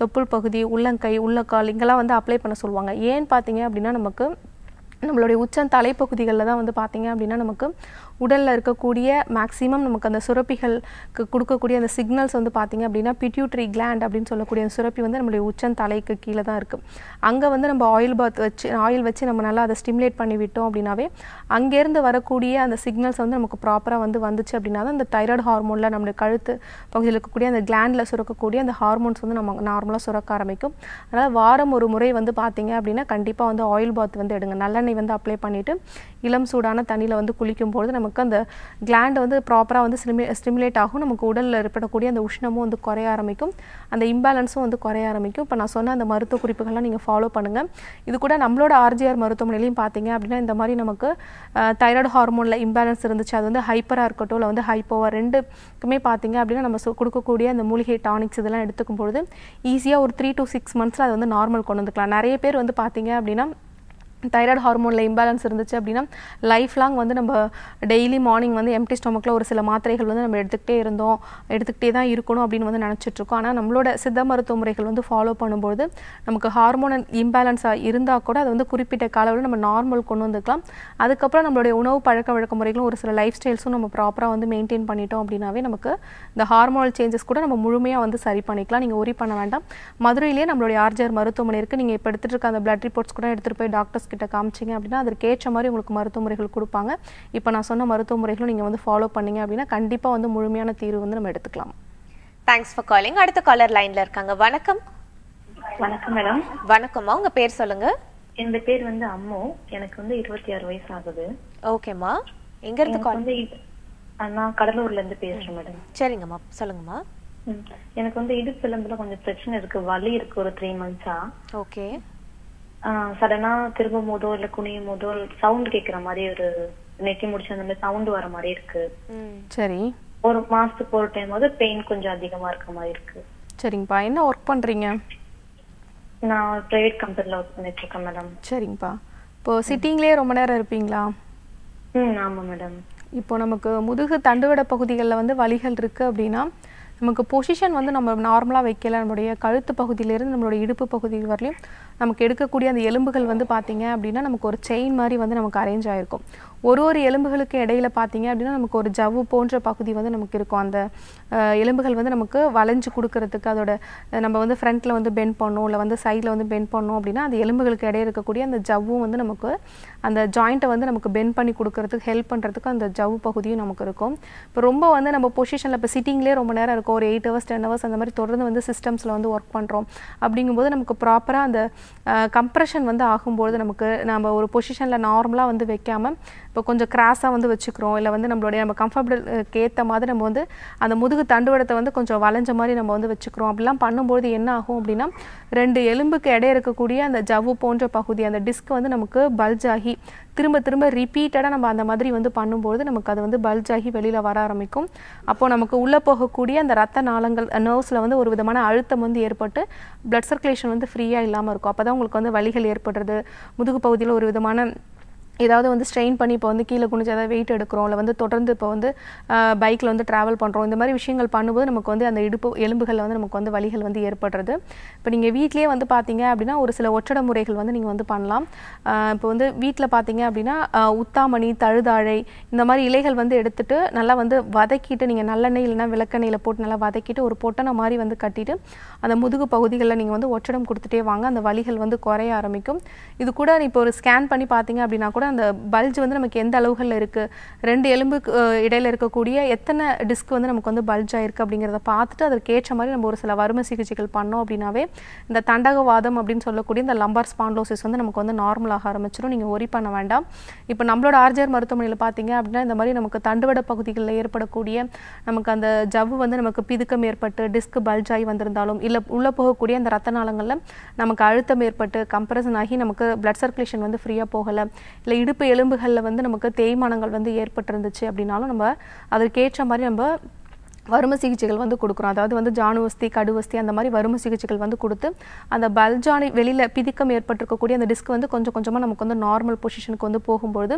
தொப்புள் பகுதி உள்ளங்கை உள்ளக்கால் இங்கெல்லாம் வந்து அப்ளை பண்ண சொல்லுவாங்க ஏன்னு பார்த்தீங்க அப்படின்னா நமக்கு நம்மளுடைய உச்சம் தலைப்பகுதிகளில் தான் வந்து பார்த்தீங்க அப்படின்னா நமக்கு உடலில் இருக்கக்கூடிய மேக்ஸிமம் நமக்கு அந்த சுரப்பிகளுக்கு கொடுக்கக்கூடிய அந்த சிக்னல்ஸ் வந்து பார்த்திங்க அப்படின்னா பிட்யூட்ரி கிளாண்ட் அப்படின்னு சொல்லக்கூடிய அந்த சுரப்பி வந்து நம்மளுடைய உச்சம் தலைக்கு கீழே தான் இருக்குது அங்கே வந்து நம்ம ஆயில் பாத் வச்சு ஆயில் வச்சு நம்ம நல்லா அதை ஸ்டிமுலேட் பண்ணி விட்டோம் அப்படின்னாவே அங்கேருந்து வரக்கூடிய அந்த சிக்னல்ஸ் வந்து நமக்கு ப்ராப்பராக வந்து வந்துச்சு அப்படின்னா தான் அந்த தைராய்டு ஹார்மோனில் நம்மளுடைய கழுத்து பகுதியில் இருக்கக்கூடிய அந்த கிளாண்டில் சுரக்கக்கூடிய அந்த ஹார்மோன்ஸ் வந்து நம்ம நார்மலாக சுரக்க ஆரம்பிக்கும் அதனால் வாரம் ஒரு முறை வந்து பார்த்திங்க அப்படின்னா கண்டிப்பாக வந்து ஆயில் பாத் வந்து எடுங்க நல்லெண்ணெய் வந்து அப்ளை பண்ணிவிட்டு இளம் சூடான தண்ணியில் வந்து குளிக்கும் பொழுது நமக்கு அந்த கிளாண்ட் வந்து ப்ராப்பராக வந்து ஸ்டிமி ஸ்டிமுலேட் ஆகும் நமக்கு உடலில் ஏற்படக்கூடிய அந்த உஷ்ணமும் வந்து குறைய ஆரம்பிக்கும் அந்த இம்பேலன்ஸும் வந்து குறைய ஆரம்பிக்கும் இப்போ நான் சொன்ன அந்த மருத்துவ குறிப்புகள்லாம் நீங்கள் ஃபாலோ பண்ணுங்கள் இது கூட நம்மளோட ஆர்ஜிஆர் மருத்துவமனையிலையும் பார்த்தீங்க அப்படின்னா இந்த மாதிரி நமக்கு தைராய்டு ஹார்மோனில் இம்பேலன்ஸ் இருந்துச்சு அது வந்து ஹைப்பராக இருக்கட்டும் இல்லை வந்து ஹைப்போவாக ரெண்டுக்குமே பார்த்தீங்க அப்படின்னா நம்ம கொடுக்கக்கூடிய அந்த மூலிகை டானிக்ஸ் இதெல்லாம் எடுத்துக்கும் பொழுது ஈஸியாக ஒரு த்ரீ டு சிக்ஸ் மந்த்ஸில் அதை வந்து நார்மல் கொண்டு வந்துக்கலாம் நிறைய பேர் வந்து பார்த்தீங்க அப்படின்னா தைராய்டு ஹார்மோனில் இம்பேலன்ஸ் இருந்துச்சு அப்படின்னா லைஃப் லாங் வந்து நம்ம டெய்லி மார்னிங் வந்து எம்டி ஸ்டொமக்கில் ஒரு சில மாத்திரைகள் வந்து நம்ம எடுத்துக்கிட்டே இருந்தோம் எடுத்துக்கிட்டே தான் இருக்கணும் அப்படின்னு வந்து நினச்சிட்ருக்கோம் ஆனால் நம்மளோட சித்த மருத்துவ முறைகள் வந்து ஃபாலோ பண்ணும்போது நமக்கு ஹார்மோனல் இம்பேலன்ஸாக இருந்தால் கூட அது வந்து குறிப்பிட்ட காலவில் நம்ம நார்மல் கொண்டு வந்துக்கலாம் அதுக்கப்புறம் நம்மளுடைய உணவு பழக்க வழக்க முறைகளும் ஒரு சில லைஃப் ஸ்டைல்ஸும் நம்ம ப்ராப்பராக வந்து மெயின்டைன் பண்ணிட்டோம் அப்படின்னாவே நமக்கு இந்த ஹார்மோனல் சேஞ்சஸ் கூட நம்ம முழுமையாக வந்து சரி பண்ணிக்கலாம் நீங்கள் ஒரி பண்ண வேண்டாம் மதுரையிலேயே நம்மளுடைய ஆர்ஜிஆர் மருத்துவமனை இருக்குது நீங்கள் இப்போ எடுத்துகிட்டு இருக்க அந்த பிளட் ரிப்போர்ட்ஸ் கூட எடுத்துகிட்டு போய் டாக்டர்ஸ் கிட்ட காமிச்சிங்க அப்படின்னா அதற்கேற்ற மாதிரி உங்களுக்கு மருத்துவ முறைகள் கொடுப்பாங்க இப்போ நான் சொன்ன மருத்துவ முறைகளும் நீங்கள் வந்து ஃபாலோ பண்ணீங்க அப்படின்னா கண்டிப்பாக வந்து முழுமையான தீர்வு வந்து நம்ம எடுத்துக்கலாம் தேங்க்ஸ் ஃபார் காலிங் அடுத்த காலர் லைன்ல இருக்காங்க வணக்கம் வணக்கம் மேடம் வணக்கம்மா உங்க பேர் சொல்லுங்க இந்த பேர் வந்து அம்மு எனக்கு வந்து இருபத்தி ஆறு வயசு ஆகுது ஓகேம்மா எங்க இருந்து நான் கடலூர்ல இருந்து பேசுறேன் மேடம் சரிங்கம்மா சொல்லுங்கம்மா எனக்கு வந்து இடுப்பு எலும்புல கொஞ்சம் பிரச்சனை இருக்கு வலி இருக்கு ஒரு த்ரீ மந்த்ஸா ஓகே சடனா திரும்பும் போதோ இல்ல குனியும் போதோ சவுண்ட் கேக்குற மாதிரி ஒரு நெத்தி முடிச்சு அந்த மாதிரி சவுண்ட் வர மாதிரி இருக்கு சரி ஒரு மாசத்துக்கு ஒரு டைம் வந்து பெயின் கொஞ்சம் அதிகமா இருக்க மாதிரி இருக்கு சரிங்கப்பா என்ன ஒர்க் பண்றீங்க நான் பிரைவேட் கம்பெனில ஒர்க் பண்ணிட்டு இருக்கேன் மேடம் சரிங்கப்பா இப்போ சிட்டிங்லயே ரொம்ப நேரம் இருப்பீங்களா ஆமா மேடம் இப்போ நமக்கு முதுகு தண்டுவட பகுதிகளில் வந்து வலிகள் இருக்குது அப்படின்னா நமக்கு பொசிஷன் வந்து நம்ம நார்மலாக வைக்கல நம்மளுடைய கழுத்து பகுதியிலேருந்து நம்மளுடைய இடுப்பு பகுதி வரலையும் நமக்கு எடுக்கக்கூடிய அந்த எலும்புகள் வந்து பார்த்திங்க அப்படின்னா நமக்கு ஒரு செயின் மாதிரி வந்து நமக்கு அரேஞ்ச் ஆகிருக்கும் ஒரு ஒரு எலும்புகளுக்கு இடையில் பார்த்திங்க அப்படின்னா நமக்கு ஒரு ஜவ்வு போன்ற பகுதி வந்து நமக்கு இருக்கும் அந்த எலும்புகள் வந்து நமக்கு வளைஞ்சு கொடுக்கறதுக்கு அதோட நம்ம வந்து ஃப்ரண்ட்டில் வந்து பெண்ட் பண்ணோம் இல்லை வந்து சைடில் வந்து பெண்ட் பண்ணோம் அப்படின்னா அந்த எலும்புகளுக்கு இடையே இருக்கக்கூடிய அந்த ஜவ்வும் வந்து நமக்கு அந்த ஜாயிண்ட்டை வந்து நமக்கு பெண்ட் பண்ணி கொடுக்கறதுக்கு ஹெல்ப் பண்ணுறதுக்கு அந்த ஜவ்வு பகுதியும் நமக்கு இருக்கும் இப்போ ரொம்ப வந்து நம்ம பொசிஷனில் இப்போ சிட்டிங்லேயே ரொம்ப நேரம் இருக்கும் ஒரு எயிட் ஹவர்ஸ் டென் ஹவர்ஸ் அந்த மாதிரி தொடர்ந்து வந்து சிஸ்டம்ஸில் வந்து ஒர்க் பண்ணுறோம் அப்படிங்கும்போது நமக்கு ப்ராப்பராக அந்த கம்ப்ரெஷன் வந்து ஆகும்போது நமக்கு நம்ம ஒரு பொசிஷனில் நார்மலாக வந்து வைக்காமல் இப்போ கொஞ்சம் கிராஸாக வந்து வச்சுக்கிறோம் இல்லை வந்து நம்மளுடைய நம்ம கம்ஃபர்டபுளுக்கு ஏற்ற மாதிரி நம்ம வந்து அந்த முதுகு தண்டுவடத்தை வந்து கொஞ்சம் வளைஞ்ச மாதிரி நம்ம வந்து வச்சுக்கிறோம் அப்படிலாம் பண்ணும்போது என்ன ஆகும் அப்படின்னா ரெண்டு எலும்புக்கு இடையே இருக்கக்கூடிய அந்த ஜவ்வு போன்ற பகுதி அந்த டிஸ்க் வந்து நமக்கு பல்ஜாகி திரும்ப திரும்ப ரிப்பீட்டடாக நம்ம அந்த மாதிரி வந்து பண்ணும்போது நமக்கு அது வந்து பல்ஜ் ஆகி வெளியில் வர ஆரம்பிக்கும் அப்போது நமக்கு உள்ளே போகக்கூடிய அந்த ரத்த நாளங்கள் நர்வ்ஸில் வந்து ஒரு விதமான அழுத்தம் வந்து ஏற்பட்டு பிளட் சர்க்குலேஷன் வந்து ஃப்ரீயாக இல்லாமல் இருக்கும் அப்போ தான் உங்களுக்கு வந்து வலிகள் ஏற்படுறது முதுகு பகுதியில் ஒரு விதமான ஏதாவது வந்து ஸ்ட்ரெயின் பண்ணி இப்போ வந்து கீழே குனிஞ்சு ஏதாவது வெயிட் எடுக்கிறோம் இல்லை வந்து தொடர்ந்து இப்போ வந்து பைக்கில் வந்து ட்ராவல் பண்ணுறோம் இந்த மாதிரி விஷயங்கள் பண்ணும்போது நமக்கு வந்து அந்த இடுப்பு எலும்புகளில் வந்து நமக்கு வந்து வலிகள் வந்து ஏற்படுறது இப்போ நீங்கள் வீட்லேயே வந்து பார்த்தீங்க அப்படின்னா ஒரு சில ஒற்றட முறைகள் வந்து நீங்கள் வந்து பண்ணலாம் இப்போ வந்து வீட்டில் பார்த்தீங்க அப்படின்னா உத்தாமணி தழுதாழை இந்த மாதிரி இலைகள் வந்து எடுத்துகிட்டு நல்லா வந்து வதக்கிட்டு நீங்கள் நல்லெண்ணெய் இல்லைனா விளக்கெண்ணெயில் போட்டு நல்லா வதக்கிட்டு ஒரு பொட்டனை மாதிரி வந்து கட்டிட்டு அந்த முதுகு பகுதிகளில் நீங்கள் வந்து ஒற்றடம் கொடுத்துட்டே வாங்க அந்த வலிகள் வந்து குறைய ஆரம்பிக்கும் இது கூட இப்போ ஒரு ஸ்கேன் பண்ணி பார்த்தீங்க அப்படின்னா கூட அந்த பல்ஜ் வந்து நமக்கு எந்த அளவுகளில் இருக்குது ரெண்டு எலும்புக்கு இடையில் இருக்கக்கூடிய எத்தனை டிஸ்க் வந்து நமக்கு வந்து பல்ஜ் ஆயிருக்கு அப்படிங்கிறத பார்த்துட்டு அதற்கேற்ற மாதிரி நம்ம ஒரு சில வறுமை சிகிச்சைகள் பண்ணோம் அப்படின்னாவே இந்த தண்டகவாதம் அப்படின்னு சொல்லக்கூடிய இந்த லம்பார் ஸ்பாண்டோசிஸ் வந்து நமக்கு வந்து நார்மலாக ஆரம்பிச்சிடும் நீங்கள் ஒரி பண்ண வேண்டாம் இப்போ நம்மளோட ஆர்ஜர் மருத்துவமனையில் பார்த்தீங்க அப்படின்னா இந்த மாதிரி நமக்கு தண்டுவட பகுதிகளில் ஏற்படக்கூடிய நமக்கு அந்த ஜவ்வு வந்து நமக்கு பிதுக்கம் ஏற்பட்டு டிஸ்க் பல்ஜ் ஆகி வந்திருந்தாலும் இல்லை உள்ளே போகக்கூடிய அந்த ரத்த நாளங்களில் நமக்கு அழுத்தம் ஏற்பட்டு கம்ப்ரஷன் ஆகி நமக்கு பிளட் சர்க்குலேஷன் வந்து ஃப்ரீயாக போகலை இல்லை இடுப்பு எலும்புகளில் வந்து நமக்கு தேய்மானங்கள் வந்து ஏற்பட்டிருந்துச்சு அப்படின்னாலும் நம்ம அதற்கேற்ற மாதிரி நம்ம வறுமை சிகிச்சைகள் வந்து கொடுக்குறோம் அதாவது வந்து ஜானுவஸ்தி கடுவஸ்தி அந்த மாதிரி வறுமை சிகிச்சைகள் வந்து கொடுத்து அந்த பல்ஜானை வெளியில் பிதிக்கம் ஏற்பட்டிருக்கக்கூடிய அந்த டிஸ்க் வந்து கொஞ்சம் கொஞ்சமாக நமக்கு வந்து நார்மல் பொசிஷனுக்கு வந்து போகும்போது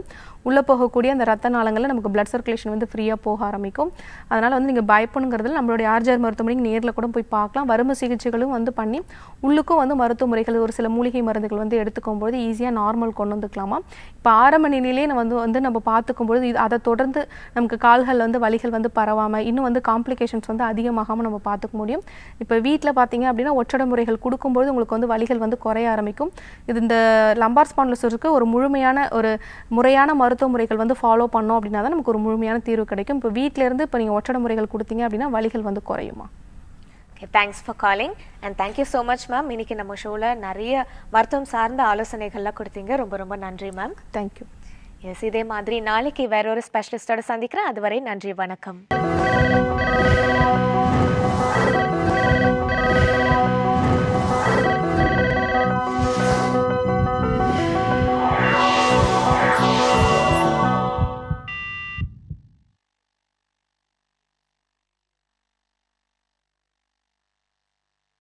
உள்ளே போகக்கூடிய அந்த ரத்த நாளங்களில் நமக்கு பிளட் சர்க்குலேஷன் வந்து ஃப்ரீயாக போக ஆரம்பிக்கும் அதனால் வந்து நீங்கள் பயப்படுங்கிறதுல நம்மளுடைய ஆர்ஜர் மருத்துவமனைக்கு நேரில் கூட போய் பார்க்கலாம் வறுமை சிகிச்சைகளும் வந்து பண்ணி உள்ளுக்கும் வந்து மருத்துவ முறைகள் ஒரு சில மூலிகை மருந்துகள் வந்து எடுத்துக்கும் போது ஈஸியாக நார்மல் கொண்டு வந்துக்கலாமா இப்போ ஆரம்ப நிலையிலே வந்து வந்து நம்ம பார்த்துக்கும்பொழுது அதை தொடர்ந்து நமக்கு கால்கள் வந்து வலிகள் வந்து பரவாமல் இன்னும் வந்து காம் காம்ப்ளிகேஷன்ஸ் வந்து அதிகமாகாமல் நம்ம பார்த்துக்க முடியும் இப்போ வீட்டில் பார்த்தீங்க அப்படின்னா ஒற்றடை முறைகள் கொடுக்கும்போது உங்களுக்கு வந்து வலிகள் வந்து குறைய ஆரம்பிக்கும் இது இந்த லம்பார் இருக்கு ஒரு முழுமையான ஒரு முறையான மருத்துவ முறைகள் வந்து ஃபாலோ பண்ணோம் அப்படின்னா தான் நமக்கு ஒரு முழுமையான தீர்வு கிடைக்கும் இப்போ வீட்டிலேருந்து இப்போ நீங்கள் ஒற்றட முறைகள் கொடுத்தீங்க அப்படின்னா வலிகள் வந்து குறையுமா okay thanks for calling and thank you so much ma'am இன்னைக்கு நம்ம ஷோவில் நிறைய மருத்துவம் சார்ந்த ஆலோசனைகள்லாம் கொடுத்தீங்க ரொம்ப ரொம்ப நன்றி மேம் தேங்க்யூ எஸ் இதே மாதிரி நாளைக்கு வேற ஒரு ஸ்பெஷலிஸ்டோட சந்திக்கிறேன் அதுவரை நன்றி வணக்கம்